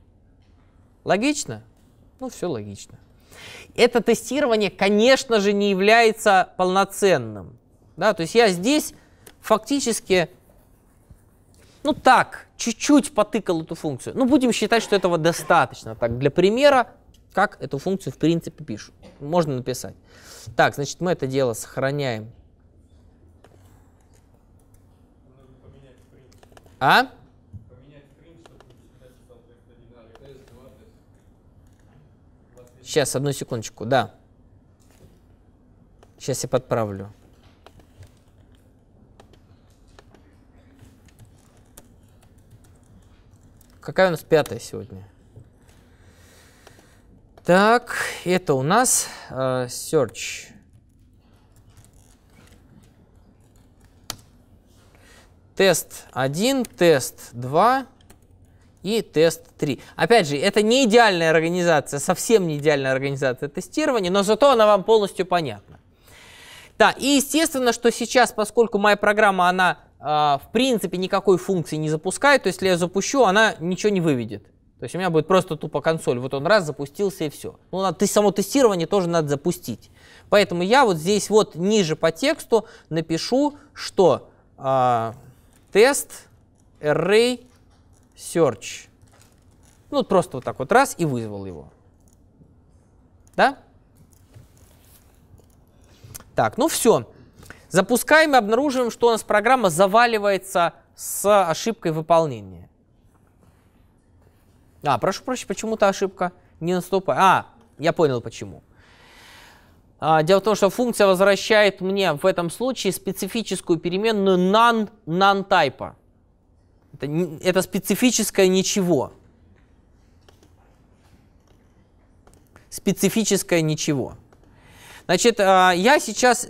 Логично? Ну, все логично. Это тестирование, конечно же, не является полноценным. Да? То есть я здесь фактически, ну так, чуть-чуть потыкал эту функцию. Ну, будем считать, что этого достаточно. Так, для примера, как эту функцию в принципе пишут. Можно написать. Так, значит, мы это дело сохраняем. А? Сейчас, одну секундочку, да. Сейчас я подправлю. Какая у нас пятая сегодня? Так, это у нас э, search. Тест 1, тест 2 и тест 3. Опять же, это не идеальная организация, совсем не идеальная организация тестирования, но зато она вам полностью понятна. Да, и естественно, что сейчас, поскольку моя программа, она а, в принципе никакой функции не запускает, то есть если я запущу, она ничего не выведет. То есть у меня будет просто тупо консоль. Вот он раз запустился и все. Ну, надо, само тестирование тоже надо запустить. Поэтому я вот здесь вот ниже по тексту напишу, что э, тест array search. Ну, просто вот так вот раз и вызвал его. Да? Так, ну все. Запускаем и обнаруживаем, что у нас программа заваливается с ошибкой выполнения. А, прошу прощения, почему-то ошибка не наступает. А, я понял почему. А, дело в том, что функция возвращает мне в этом случае специфическую переменную non none type. Это, это специфическое ничего. Специфическое ничего. Значит, а, я сейчас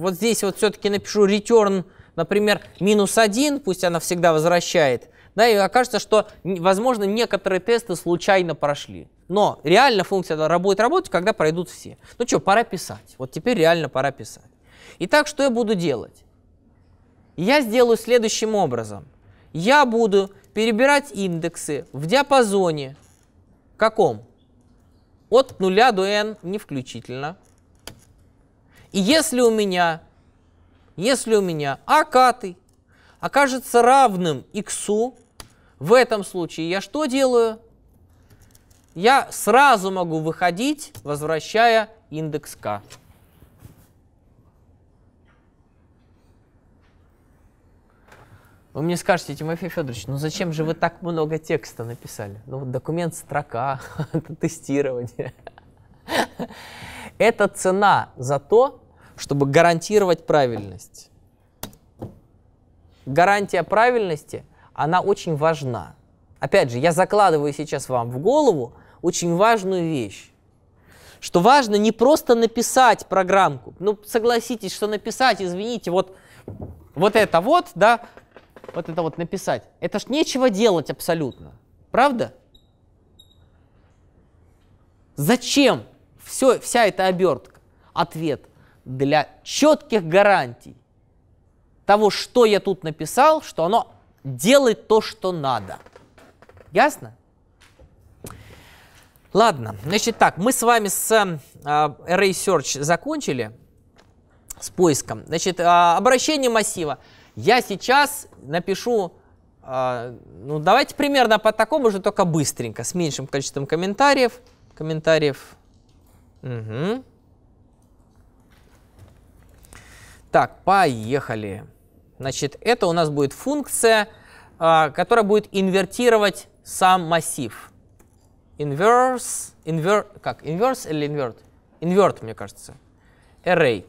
вот здесь вот все-таки напишу return, например, минус 1, пусть она всегда возвращает, да, и окажется, что, возможно, некоторые тесты случайно прошли. Но реально функция будет работать, когда пройдут все. Ну что, пора писать. Вот теперь реально пора писать. Итак, что я буду делать? Я сделаю следующим образом. Я буду перебирать индексы в диапазоне каком? От 0 до n не включительно. И если у меня, если у меня а катый окажется равным иксу, в этом случае я что делаю? Я сразу могу выходить, возвращая индекс k. Вы мне скажете, Тимофей Федорович, ну зачем же вы так много текста написали? Ну вот документ строка, тестирование. Это цена за то, чтобы гарантировать правильность. Гарантия правильности, она очень важна. Опять же, я закладываю сейчас вам в голову очень важную вещь что важно не просто написать программку. Ну, согласитесь, что написать, извините, вот, вот это вот, да, вот это вот написать. Это ж нечего делать абсолютно. Правда? Зачем? все, вся эта обертка, ответ для четких гарантий того, что я тут написал, что оно делает то, что надо. Ясно? Ладно, значит так, мы с вами с э, Array Search закончили, с поиском. Значит, а, обращение массива. Я сейчас напишу, а, ну давайте примерно по такому же, только быстренько, с меньшим количеством комментариев. Комментариев Угу. Так, поехали. Значит, это у нас будет функция, а, которая будет инвертировать сам массив. Inverse, inver, как, inverse или invert? Invert, мне кажется. Array.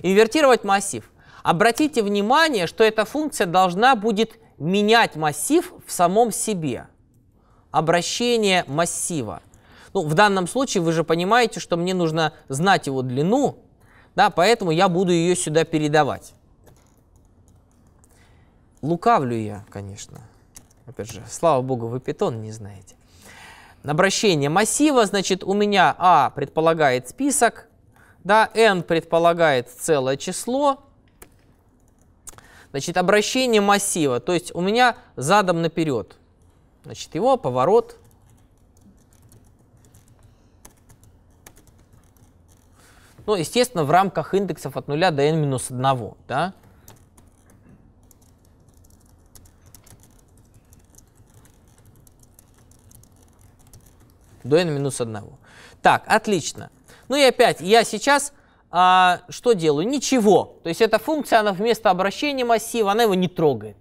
Инвертировать массив. Обратите внимание, что эта функция должна будет менять массив в самом себе. Обращение массива. Ну, в данном случае вы же понимаете, что мне нужно знать его длину, да, поэтому я буду ее сюда передавать. Лукавлю я, конечно. Опять же, слава богу, вы питон не знаете. Обращение массива, значит, у меня А предполагает список, да, N предполагает целое число, значит, обращение массива, то есть у меня задом наперед, значит, его поворот Ну, естественно, в рамках индексов от 0 до n-1, минус да? До n-1. минус Так, отлично. Ну и опять, я сейчас а, что делаю? Ничего. То есть эта функция, она вместо обращения массива, она его не трогает.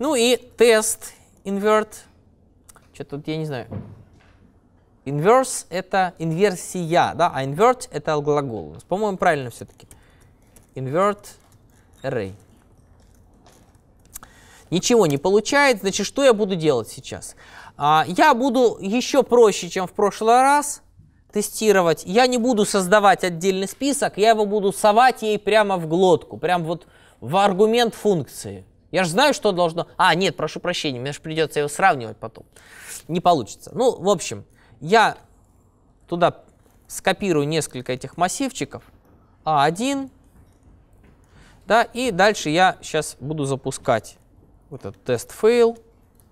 Ну и тест invert. Что-то тут я не знаю. Inverse — это инверсия, да, а invert — это глагол. По-моему, правильно все-таки. Invert array. Ничего не получает, значит, что я буду делать сейчас? А, я буду еще проще, чем в прошлый раз тестировать. Я не буду создавать отдельный список, я его буду совать ей прямо в глотку, прямо вот в аргумент функции. Я же знаю, что должно... А, нет, прошу прощения, мне же придется его сравнивать потом. Не получится. Ну, в общем, я туда скопирую несколько этих массивчиков, А1, да, и дальше я сейчас буду запускать вот этот тест fail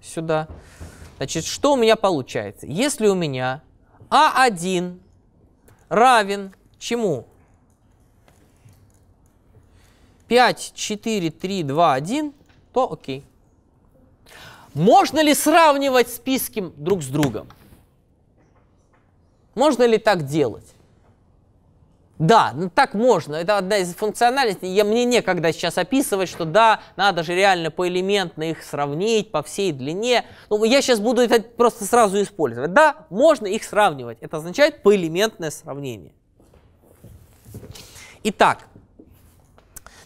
сюда. Значит, что у меня получается? Если у меня А1 равен чему? 5, 4, 3, 2, 1, то окей. Можно ли сравнивать списки друг с другом? Можно ли так делать? Да, ну так можно. Это одна из функциональностей. Я, мне некогда сейчас описывать, что да, надо же реально поэлементно их сравнить по всей длине. Ну, я сейчас буду это просто сразу использовать. Да, можно их сравнивать. Это означает поэлементное сравнение. Итак,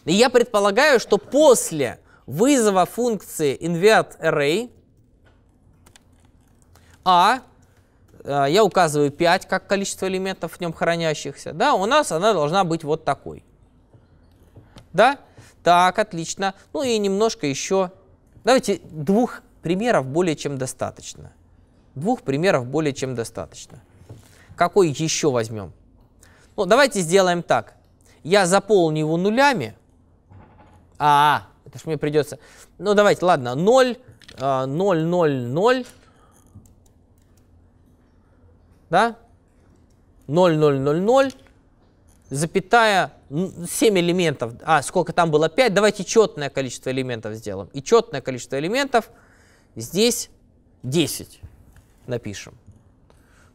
я предполагаю, что после вызова функции invert array а Э, я указываю 5 как количество элементов в нем хранящихся, да, у нас она должна быть вот такой. Да? Так, отлично. Ну и немножко еще. Давайте двух примеров более чем достаточно. Двух примеров более чем достаточно. Какой еще возьмем? Ну, давайте сделаем так. Я заполню его нулями. А, это ж мне придется. Ну, давайте, ладно, 0, 0, 0, 0 да, 0000, запятая 7 элементов, а сколько там было 5, давайте четное количество элементов сделаем. И четное количество элементов здесь 10 напишем.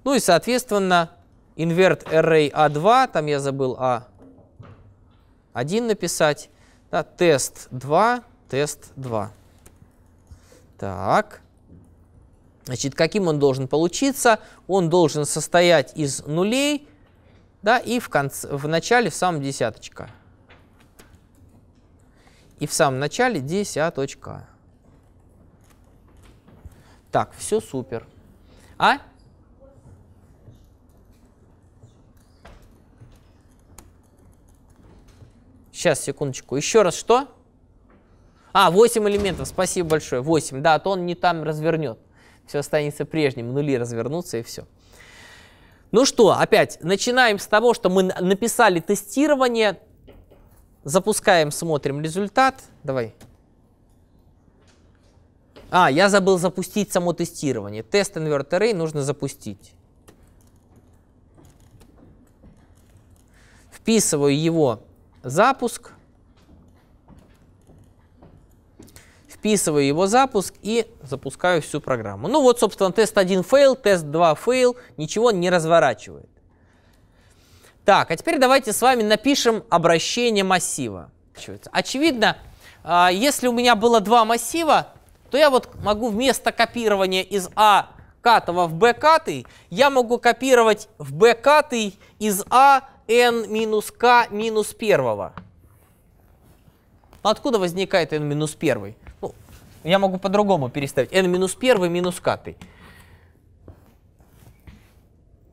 Ну и, соответственно, инверт array a2, а там я забыл a1 а написать, да, тест 2, тест 2. Так, Значит, каким он должен получиться? Он должен состоять из нулей, да, и в, конце, в начале, в самом десяточка. И в самом начале десяточка. Так, все супер. А? Сейчас, секундочку. Еще раз что? А, 8 элементов, спасибо большое. 8, да, а то он не там развернет все останется прежним, нули развернутся и все. Ну что, опять, начинаем с того, что мы написали тестирование, запускаем, смотрим результат. Давай. А, я забыл запустить само тестирование. Тест Invert Array нужно запустить. Вписываю его запуск. вписываю его запуск и запускаю всю программу. Ну вот, собственно, тест 1 fail, тест 2 fail, ничего не разворачивает. Так, а теперь давайте с вами напишем обращение массива. Очевидно, а, если у меня было два массива, то я вот могу вместо копирования из А катого в Б катый, я могу копировать в Б катый из А n минус k минус первого. Откуда возникает n минус первый? Ну, я могу по-другому переставить. n минус 1 минус k.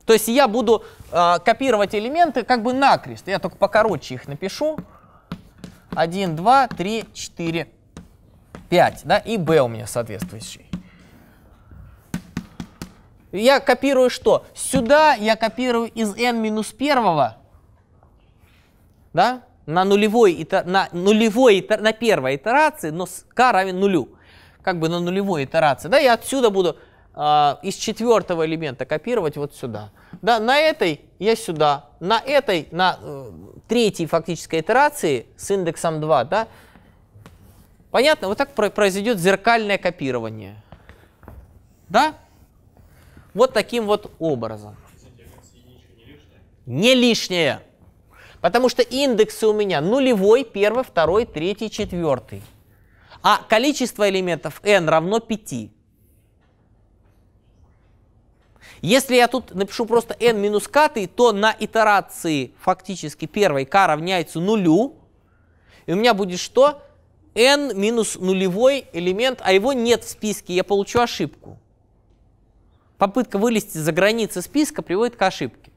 То есть я буду э, копировать элементы как бы накрест. Я только покороче их напишу. 1, 2, 3, 4, 5. Да? И b у меня соответствующий. Я копирую что? Сюда я копирую из n минус 1 да? на нулевой, на нулевой, на первой итерации, но с k равен нулю как бы на нулевой итерации. Да, я отсюда буду э, из четвертого элемента копировать вот сюда. Да, на этой я сюда, на этой, на э, третьей фактической итерации с индексом 2, да, понятно, вот так произойдет зеркальное копирование. Да? Вот таким вот образом. Не лишнее. Потому что индексы у меня нулевой, первый, второй, третий, четвертый а количество элементов n равно 5. Если я тут напишу просто n минус k, то на итерации фактически первой k равняется нулю, и у меня будет что? n минус нулевой элемент, а его нет в списке, я получу ошибку. Попытка вылезти за границы списка приводит к ошибке.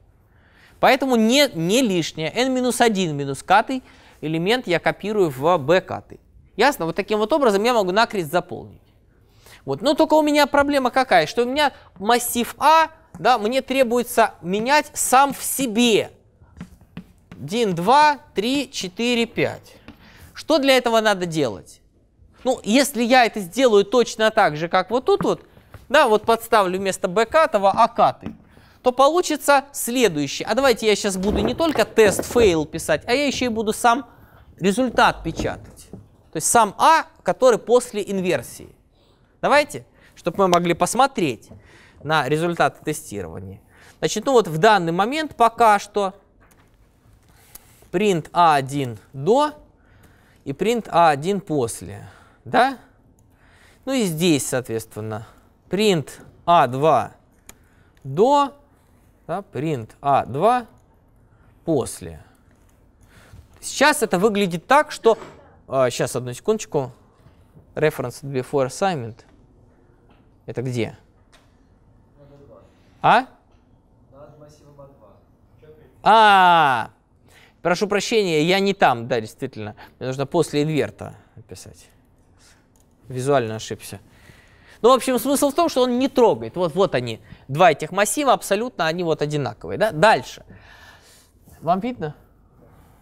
Поэтому не, не лишнее. n минус 1 минус k элемент я копирую в b каты. Ясно? Вот таким вот образом я могу накрест заполнить. Вот. Но только у меня проблема какая, что у меня массив А, да, мне требуется менять сам в себе. 1, 2, 3, 4, 5. Что для этого надо делать? Ну, если я это сделаю точно так же, как вот тут вот, да, вот подставлю вместо бэкатова акаты, то получится следующее. А давайте я сейчас буду не только тест fail писать, а я еще и буду сам результат печатать. То есть сам А, который после инверсии. Давайте, чтобы мы могли посмотреть на результаты тестирования. Значит, ну вот в данный момент пока что print A1 а до и print A1 а после. Да? Ну и здесь, соответственно, print A2 а до, да, print A2 после. Сейчас это выглядит так, что а, сейчас, одну секундочку. Reference before assignment. Это где? А? А, прошу прощения, я не там, да, действительно. Мне нужно после инверта написать. Визуально ошибся. Ну, в общем, смысл в том, что он не трогает. Вот, вот они, два этих массива, абсолютно они вот одинаковые. Да? Дальше. Вам видно?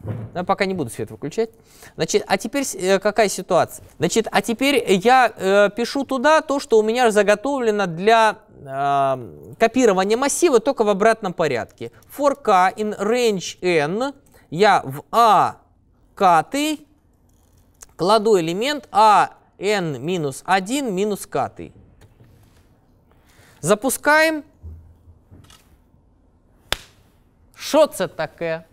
Я ну, пока не буду свет выключать. Значит, а теперь э, какая ситуация? Значит, а теперь я э, пишу туда то, что у меня заготовлено для э, копирования массива только в обратном порядке. For k in range n я в a k ты кладу элемент a а n минус 1 минус k. -ты. Запускаем. Что это такое?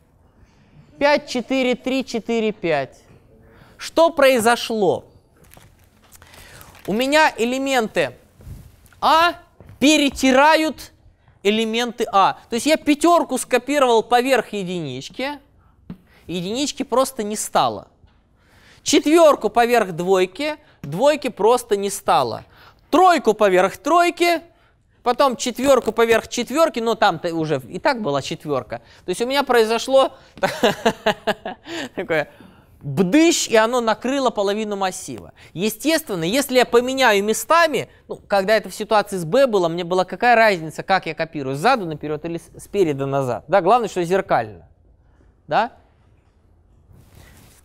5, 4, 3, 4, 5. Что произошло? У меня элементы А перетирают элементы А. То есть я пятерку скопировал поверх единички, единички просто не стало. Четверку поверх двойки, двойки просто не стало. Тройку поверх тройки, потом четверку поверх четверки, но там-то уже и так была четверка. То есть у меня произошло такое бдыщ, и оно накрыло половину массива. Естественно, если я поменяю местами, ну, когда это в ситуации с B было, мне была какая разница, как я копирую, сзаду наперед или спереду назад. Да, главное, что зеркально. Да?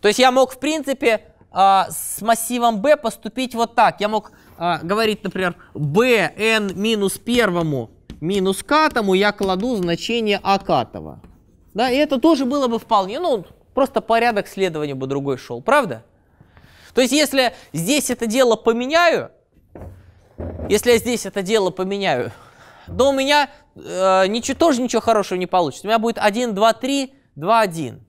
То есть я мог, в принципе, а, с массивом B поступить вот так. Я мог а, говорит, например, bn минус первому минус к катому я кладу значение к катого. Да, и это тоже было бы вполне, ну, просто порядок следования бы другой шел, правда? То есть, если здесь это дело поменяю, если я здесь это дело поменяю, то у меня э, ничего, тоже ничего хорошего не получится. У меня будет 1, 2, 3, 2, 1.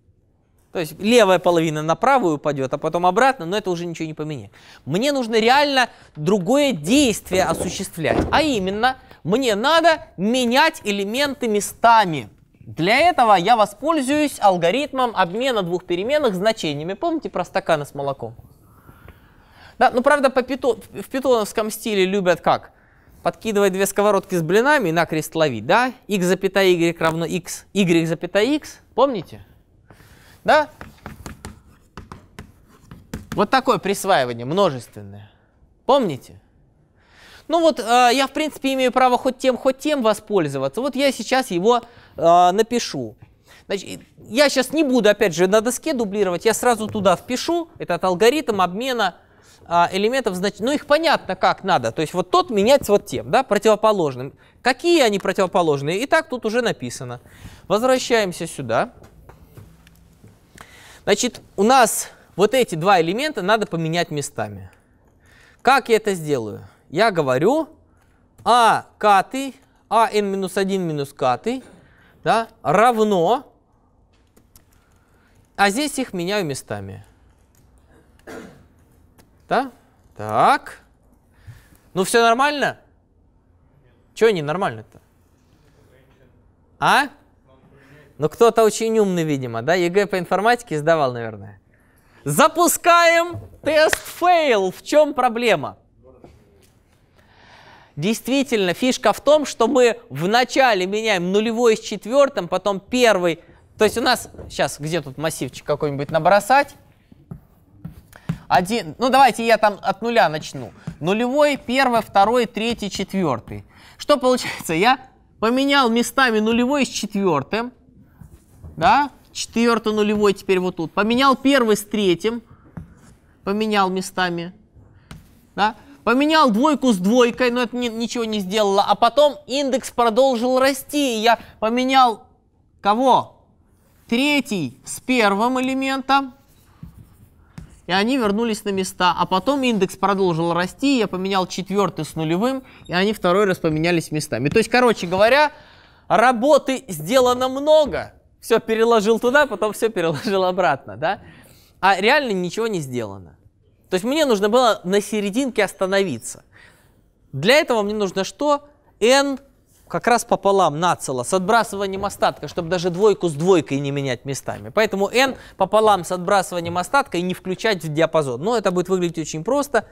То есть левая половина на правую упадет, а потом обратно, но это уже ничего не поменяет. Мне нужно реально другое действие осуществлять. А именно, мне надо менять элементы местами. Для этого я воспользуюсь алгоритмом обмена двух переменных значениями. Помните про стаканы с молоком? Да, ну правда, по питон, в питоновском стиле любят как? Подкидывать две сковородки с блинами и накрест ловить, да? x, y равно x, y, x. Помните? Да? Вот такое присваивание множественное. Помните? Ну вот э, я, в принципе, имею право хоть тем, хоть тем воспользоваться. Вот я сейчас его э, напишу. Значит, я сейчас не буду, опять же, на доске дублировать, я сразу туда впишу этот алгоритм обмена э, элементов, значит, ну их понятно как надо, то есть вот тот менять вот тем, да, противоположным. Какие они противоположные? Итак, тут уже написано. Возвращаемся сюда. Сюда. Значит, у нас вот эти два элемента надо поменять местами. Как я это сделаю? Я говорю а каты, а n минус 1 минус каты да, равно, а здесь их меняю местами. Да? Так. Ну все нормально? Чего не нормально-то? А? Ну кто-то очень умный, видимо, да? ЕГЭ по информатике сдавал, наверное. Запускаем тест fail. В чем проблема? Действительно, фишка в том, что мы вначале меняем нулевой с четвертым, потом первый. То есть у нас... Сейчас, где тут массивчик какой-нибудь набросать? Один, ну давайте я там от нуля начну. Нулевой, первый, второй, третий, четвертый. Что получается? Я поменял местами нулевой с четвертым да, четвертый нулевой теперь вот тут. Поменял первый с третьим, поменял местами, да. Поменял двойку с двойкой, но это не, ничего не сделало. А потом индекс продолжил расти, и я поменял кого? Третий с первым элементом, и они вернулись на места. А потом индекс продолжил расти, я поменял четвертый с нулевым, и они второй раз поменялись местами. То есть, короче говоря, работы сделано много, все переложил туда, потом все переложил обратно, да? А реально ничего не сделано. То есть мне нужно было на серединке остановиться. Для этого мне нужно что? n как раз пополам нацело с отбрасыванием остатка, чтобы даже двойку с двойкой не менять местами. Поэтому n пополам с отбрасыванием остатка и не включать в диапазон. Но это будет выглядеть очень просто.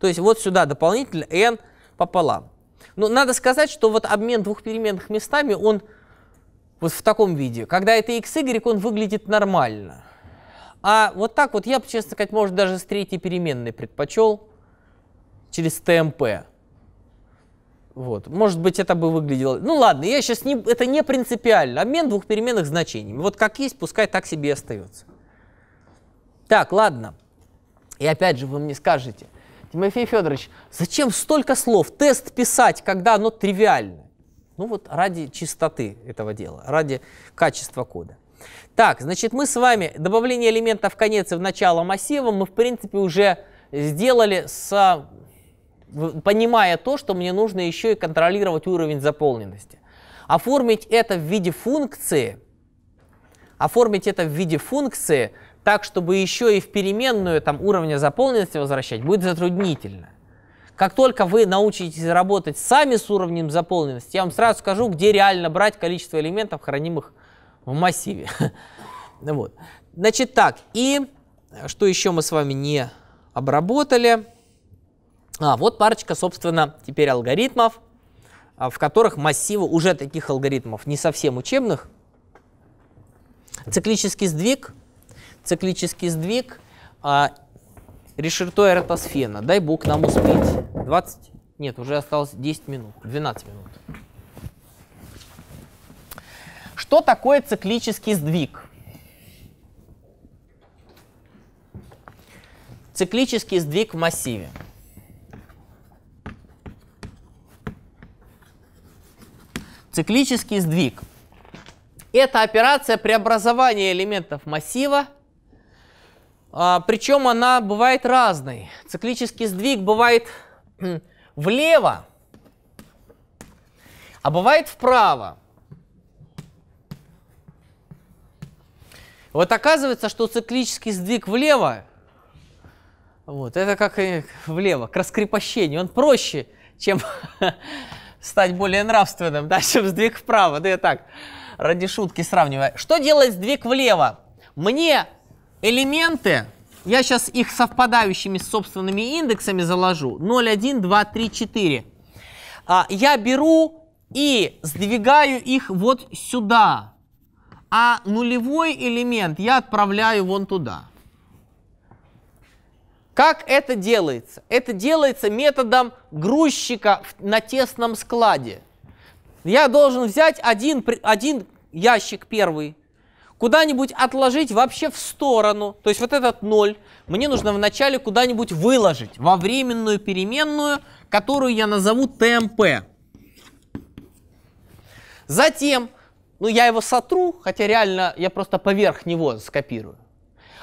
То есть вот сюда дополнительно n пополам. Но ну, надо сказать, что вот обмен двух переменных местами, он вот в таком виде. Когда это XY, он выглядит нормально. А вот так вот я бы, честно сказать, может, даже с третьей переменной предпочел через TMP. Вот. Может быть, это бы выглядело... Ну ладно, я сейчас не... Это не принципиально. Обмен двух переменных значениями. Вот как есть, пускай так себе и остается. Так, ладно. И опять же вы мне скажете, Тимофей Федорович, зачем столько слов? Тест писать, когда оно тривиально. Ну вот ради чистоты этого дела, ради качества кода. Так, значит, мы с вами добавление элемента в конец и в начало массива мы, в принципе, уже сделали, с, понимая то, что мне нужно еще и контролировать уровень заполненности. Оформить это в виде функции, оформить это в виде функции так, чтобы еще и в переменную там, уровня заполненности возвращать, будет затруднительно. Как только вы научитесь работать сами с уровнем заполненности, я вам сразу скажу, где реально брать количество элементов, хранимых в массиве. Ну вот. Значит так, и что еще мы с вами не обработали? А, вот парочка, собственно, теперь алгоритмов, а, в которых массивы уже таких алгоритмов, не совсем учебных. Циклический сдвиг, циклический сдвиг а, Решерто эратосфена. Дай бог нам успеть. 20? Нет, уже осталось 10 минут. 12 минут. Что такое циклический сдвиг? Циклический сдвиг в массиве. Циклический сдвиг. Это операция преобразования элементов массива а, причем она бывает разной. Циклический сдвиг бывает хм, влево, а бывает вправо. Вот оказывается, что циклический сдвиг влево, вот, это как и влево, к раскрепощению, он проще, чем стать более нравственным, да, чем сдвиг вправо, да я так, ради шутки сравниваю. Что делает сдвиг влево? Мне элементы, я сейчас их совпадающими с собственными индексами заложу, 0, 1, 2, 3, 4. А, я беру и сдвигаю их вот сюда, а нулевой элемент я отправляю вон туда. Как это делается? Это делается методом грузчика на тесном складе. Я должен взять один, один ящик первый, куда-нибудь отложить вообще в сторону. То есть вот этот ноль мне нужно вначале куда-нибудь выложить во временную переменную, которую я назову tmp. Затем, ну я его сотру, хотя реально я просто поверх него скопирую.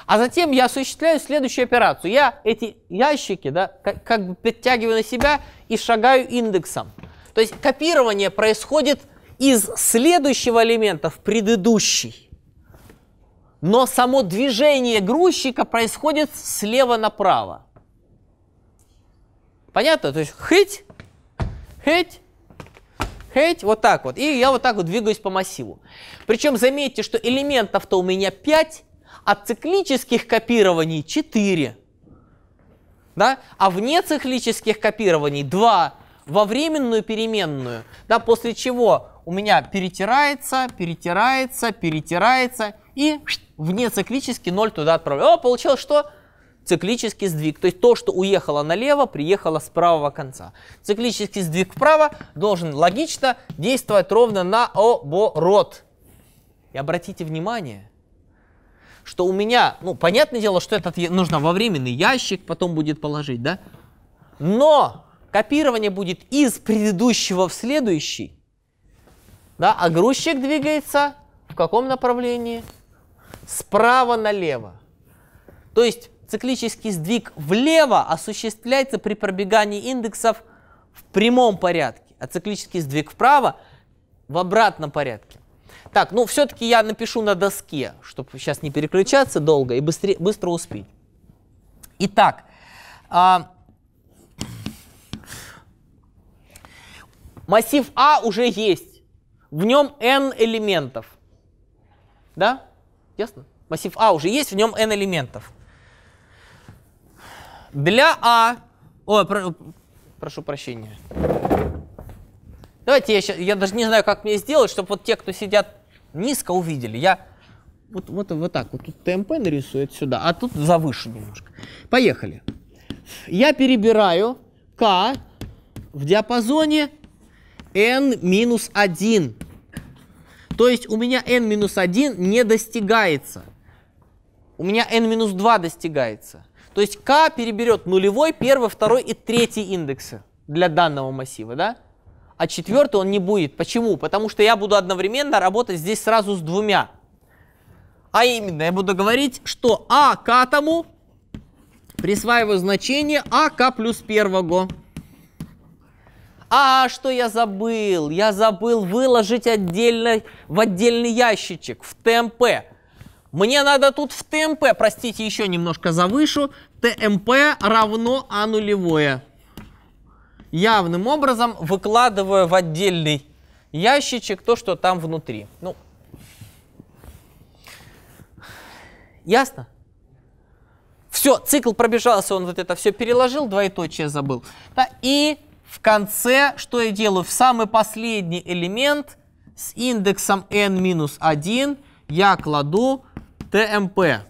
А затем я осуществляю следующую операцию. Я эти ящики да, как, как бы подтягиваю на себя и шагаю индексом. То есть копирование происходит из следующего элемента в предыдущий но само движение грузчика происходит слева направо. Понятно? То есть хыть, хыть, хыть, вот так вот. И я вот так вот двигаюсь по массиву. Причем заметьте, что элементов-то у меня 5, а циклических копирований 4. Да? А вне циклических копирований 2 во временную переменную, да, после чего у меня перетирается, перетирается, перетирается и вне циклически ноль туда отправляю. О, получилось что? Циклический сдвиг, то есть то, что уехало налево, приехало с правого конца. Циклический сдвиг вправо должен логично действовать ровно наоборот. И обратите внимание, что у меня, ну, понятное дело, что этот нужно во временный ящик потом будет положить, да? Но копирование будет из предыдущего в следующий, да? А грузчик двигается в каком направлении? Справа налево. То есть циклический сдвиг влево осуществляется при пробегании индексов в прямом порядке, а циклический сдвиг вправо в обратном порядке. Так, ну все-таки я напишу на доске, чтобы сейчас не переключаться долго и быстрее, быстро успеть. Итак, а, массив А уже есть. В нем n элементов. Да? Ясно? Массив А уже есть, в нем n элементов. Для А... о, про... прошу прощения. Давайте я сейчас... Я даже не знаю, как мне сделать, чтобы вот те, кто сидят низко, увидели. Я вот, вот, вот так вот. Тут ТМП нарисует сюда, а тут завыше немножко. Поехали. Я перебираю К в диапазоне n минус 1 то есть у меня n-1 не достигается. У меня n-2 достигается. То есть k переберет нулевой, первый, второй и третий индексы для данного массива, да? А четвертый он не будет. Почему? Потому что я буду одновременно работать здесь сразу с двумя. А именно, я буду говорить, что а к тому присваиваю значение а к плюс первого. А, что я забыл? Я забыл выложить отдельно, в отдельный ящичек, в ТМП. Мне надо тут в ТМП, простите, еще немножко завышу. ТМП равно А нулевое. Явным образом выкладываю в отдельный ящичек то, что там внутри. Ну, ясно? Все, цикл пробежался, он вот это все переложил, двоеточие забыл. Да, и в конце, что я делаю? В самый последний элемент с индексом n-1 я кладу tmp.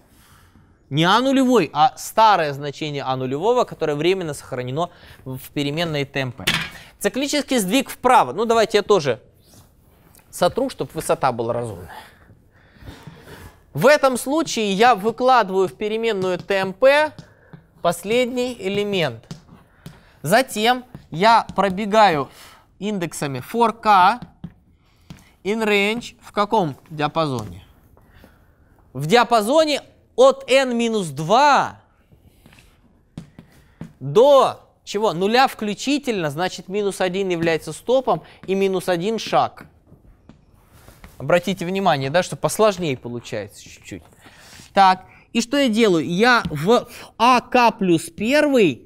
Не а нулевой, а старое значение а нулевого, которое временно сохранено в переменной tmp. Циклический сдвиг вправо. Ну, давайте я тоже сотру, чтобы высота была разумная. В этом случае я выкладываю в переменную tmp последний элемент. Затем я пробегаю индексами for k in range в каком диапазоне? В диапазоне от n минус 2 до чего? Нуля включительно, значит минус 1 является стопом и минус 1 шаг. Обратите внимание, да, что посложнее получается чуть-чуть. Так, и что я делаю? Я в АК плюс 1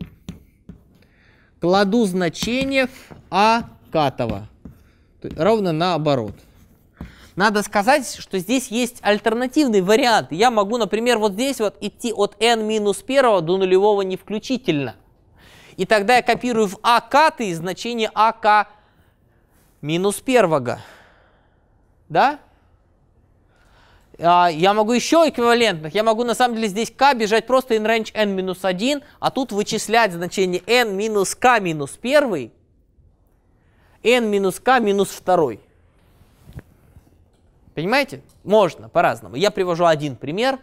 кладу значение в А катова. Ровно наоборот. Надо сказать, что здесь есть альтернативный вариант. Я могу, например, вот здесь вот идти от n минус 1 до нулевого не включительно. И тогда я копирую в А каты значение АК минус 1. Да? А, я могу еще эквивалентных, я могу на самом деле здесь k бежать просто in range n минус 1, а тут вычислять значение n минус k минус 1, n минус k минус 2. Понимаете? Можно по-разному. Я привожу один пример,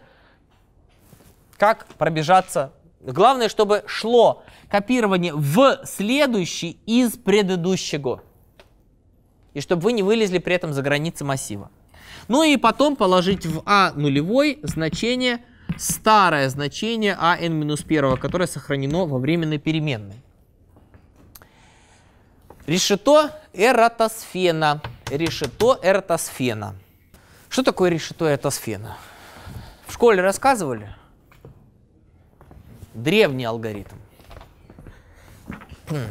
как пробежаться. Главное, чтобы шло копирование в следующий из предыдущего. И чтобы вы не вылезли при этом за границы массива. Ну и потом положить в а нулевой значение, старое значение а n-1, которое сохранено во временной переменной. Решето эротосфена. Решето эротосфена. Что такое решето эротосфена? В школе рассказывали? Древний алгоритм. Хм.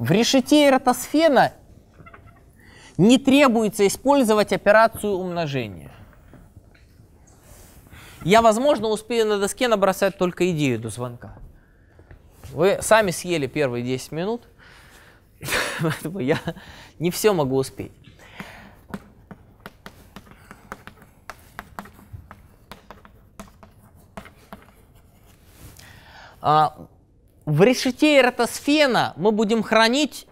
В решете эротосфена не требуется использовать операцию умножения. Я, возможно, успею на доске набросать только идею до звонка. Вы сами съели первые 10 минут, поэтому я не все могу успеть. А, в решете Эротосфена мы будем хранить,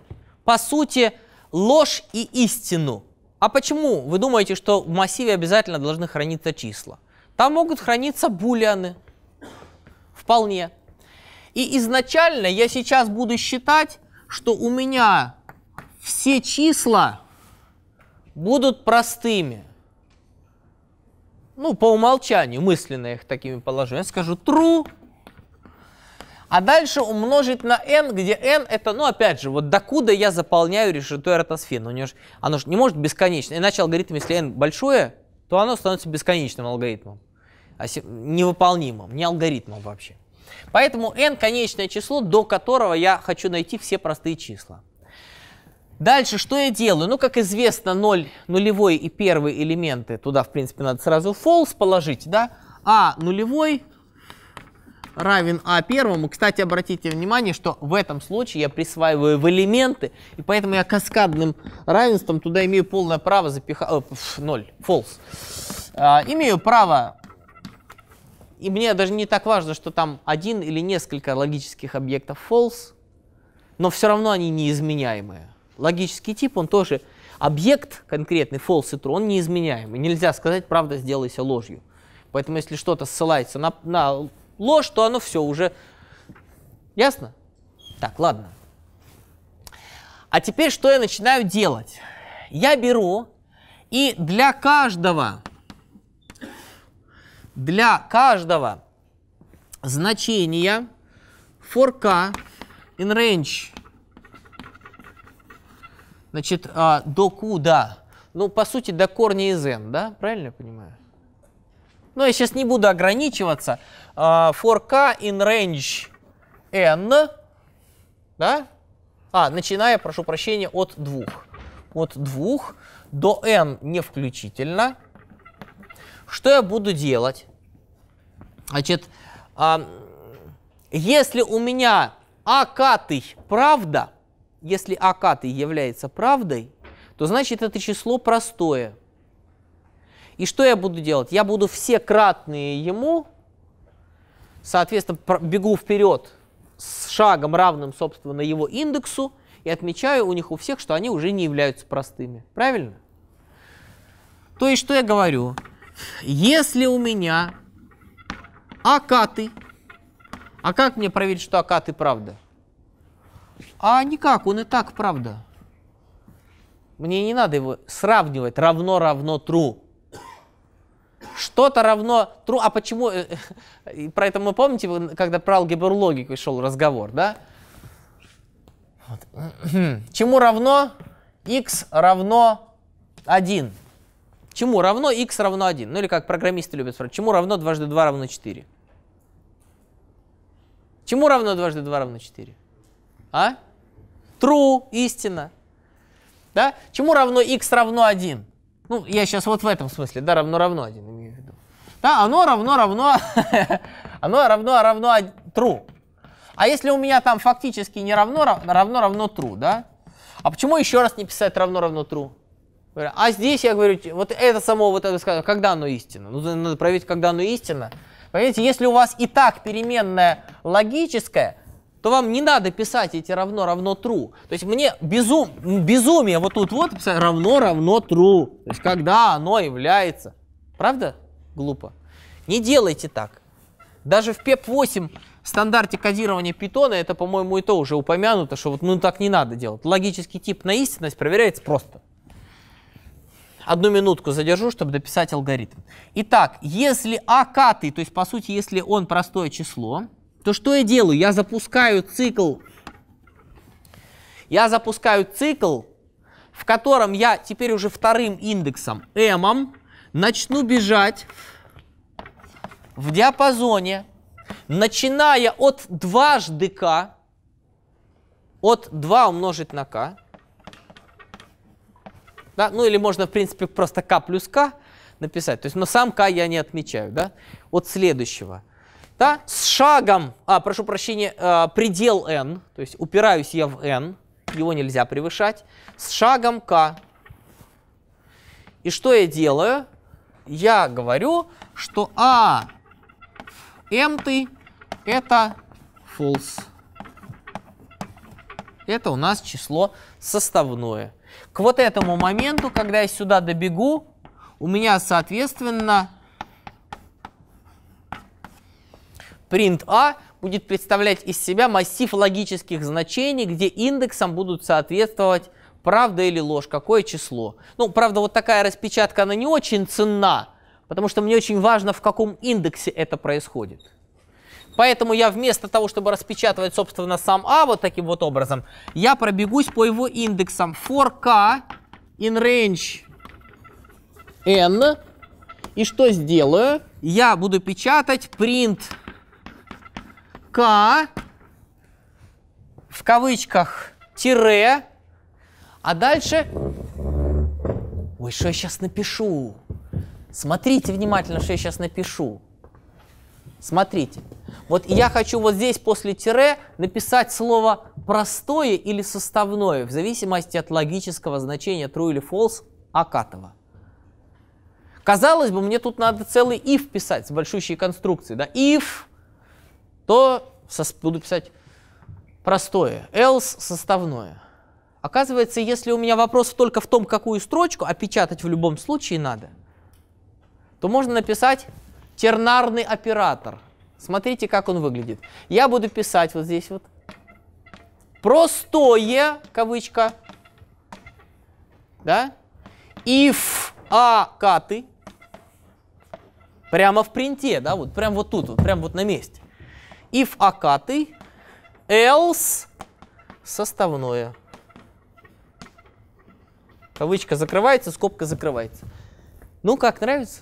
по сути, ложь и истину. А почему вы думаете, что в массиве обязательно должны храниться числа? Там могут храниться булианы. Вполне. И изначально я сейчас буду считать, что у меня все числа будут простыми. Ну, по умолчанию мысленно их такими положу. Я скажу true, а дальше умножить на n, где n это, ну опять же, вот докуда я заполняю решету эртосфена. Ну, у него ж, оно же не может бесконечно, иначе алгоритм, если n большое, то оно становится бесконечным алгоритмом, а невыполнимым, не алгоритмом вообще. Поэтому n конечное число, до которого я хочу найти все простые числа. Дальше что я делаю? Ну, как известно, 0, нулевой и первый элементы, туда, в принципе, надо сразу false положить, да? А нулевой равен А первому. Кстати, обратите внимание, что в этом случае я присваиваю в элементы, и поэтому я каскадным равенством туда имею полное право запихать... Э, ноль 0, false. Э, имею право и мне даже не так важно, что там один или несколько логических объектов false, но все равно они неизменяемые. Логический тип, он тоже объект конкретный, false и true, он неизменяемый. Нельзя сказать, правда, сделайся ложью. Поэтому если что-то ссылается на, на ложь, то оно все уже... Ясно? Так, ладно. А теперь что я начинаю делать? Я беру и для каждого, для каждого значения for k in range, значит, а, до куда? Ну, по сути, до корня из n, да? Правильно я понимаю? Но ну, я сейчас не буду ограничиваться for а, k in range n, да? А, начиная, прошу прощения, от 2. От 2 до n не включительно. Что я буду делать? Значит, а, если у меня акатый правда, если акатый является правдой, то значит это число простое. И что я буду делать? Я буду все кратные ему соответственно, бегу вперед с шагом, равным, собственно, его индексу, и отмечаю у них у всех, что они уже не являются простыми. Правильно? То есть, что я говорю? Если у меня акаты, а как мне проверить, что акаты правда? А никак, он и так правда. Мне не надо его сравнивать равно-равно true что-то равно true. А почему? Э, э, про это мы помните, когда про алгебру логику шел разговор, да? Чему равно x равно 1? Чему равно x равно 1? Ну или как программисты любят спрашивать, чему равно дважды 2 равно 4? Чему равно дважды 2 равно 4? А? True, истина. Да? Чему равно x равно 1? Ну, я сейчас вот в этом смысле, да, равно-равно один имею в виду. Да, оно равно-равно, оно равно-равно true. А если у меня там фактически не равно, равно-равно true, да? А почему еще раз не писать равно-равно true? А здесь я говорю, вот это само, вот это, когда оно истинно, Ну, надо проверить, когда оно истинно. Понимаете, если у вас и так переменная логическая, то вам не надо писать эти равно равно true. То есть мне безум, безумие вот тут вот писать равно равно true. То есть когда оно является. Правда? Глупо. Не делайте так. Даже в PEP-8 стандарте кодирования питона, это, по-моему, и то уже упомянуто, что вот ну так не надо делать. Логический тип на истинность проверяется просто. Одну минутку задержу, чтобы дописать алгоритм. Итак, если а акаты, то есть, по сути, если он простое число, то что я делаю? Я запускаю цикл, я запускаю цикл, в котором я теперь уже вторым индексом m начну бежать в диапазоне, начиная от дважды k, от 2 умножить на k, да? ну или можно, в принципе, просто k плюс k написать, то есть, но сам k я не отмечаю, да, от следующего – да, с шагом, а, прошу прощения, э, предел n, то есть упираюсь я в n, его нельзя превышать, с шагом k. И что я делаю? Я говорю, что а m ты это false. Это у нас число составное. К вот этому моменту, когда я сюда добегу, у меня, соответственно, Print A будет представлять из себя массив логических значений, где индексам будут соответствовать правда или ложь, какое число. Ну, правда, вот такая распечатка, она не очень ценна, потому что мне очень важно, в каком индексе это происходит. Поэтому я вместо того, чтобы распечатывать, собственно, сам a а вот таким вот образом, я пробегусь по его индексам for k in range n. И что сделаю? Я буду печатать print к в кавычках тире, а дальше... Ой, что я сейчас напишу? Смотрите внимательно, что я сейчас напишу. Смотрите. Вот я хочу вот здесь после тире написать слово простое или составное, в зависимости от логического значения true или false Акатова. Казалось бы, мне тут надо целый if писать с большущей конструкцией. Да? If то буду писать простое. Else составное. Оказывается, если у меня вопрос только в том, какую строчку, а в любом случае надо, то можно написать тернарный оператор. Смотрите, как он выглядит. Я буду писать вот здесь вот. Простое, кавычка, да, if а каты, прямо в принте, да, вот прям вот тут, вот прям вот на месте if акатый, else составное. Кавычка закрывается, скобка закрывается. Ну как, нравится?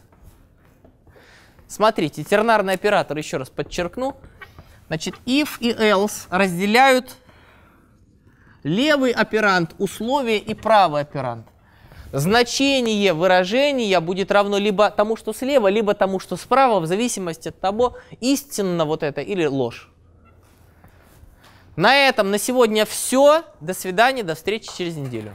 Смотрите, тернарный оператор, еще раз подчеркну. Значит, if и else разделяют левый оперант условие и правый оперант значение выражения будет равно либо тому, что слева, либо тому, что справа, в зависимости от того, истинно вот это или ложь. На этом на сегодня все. До свидания, до встречи через неделю.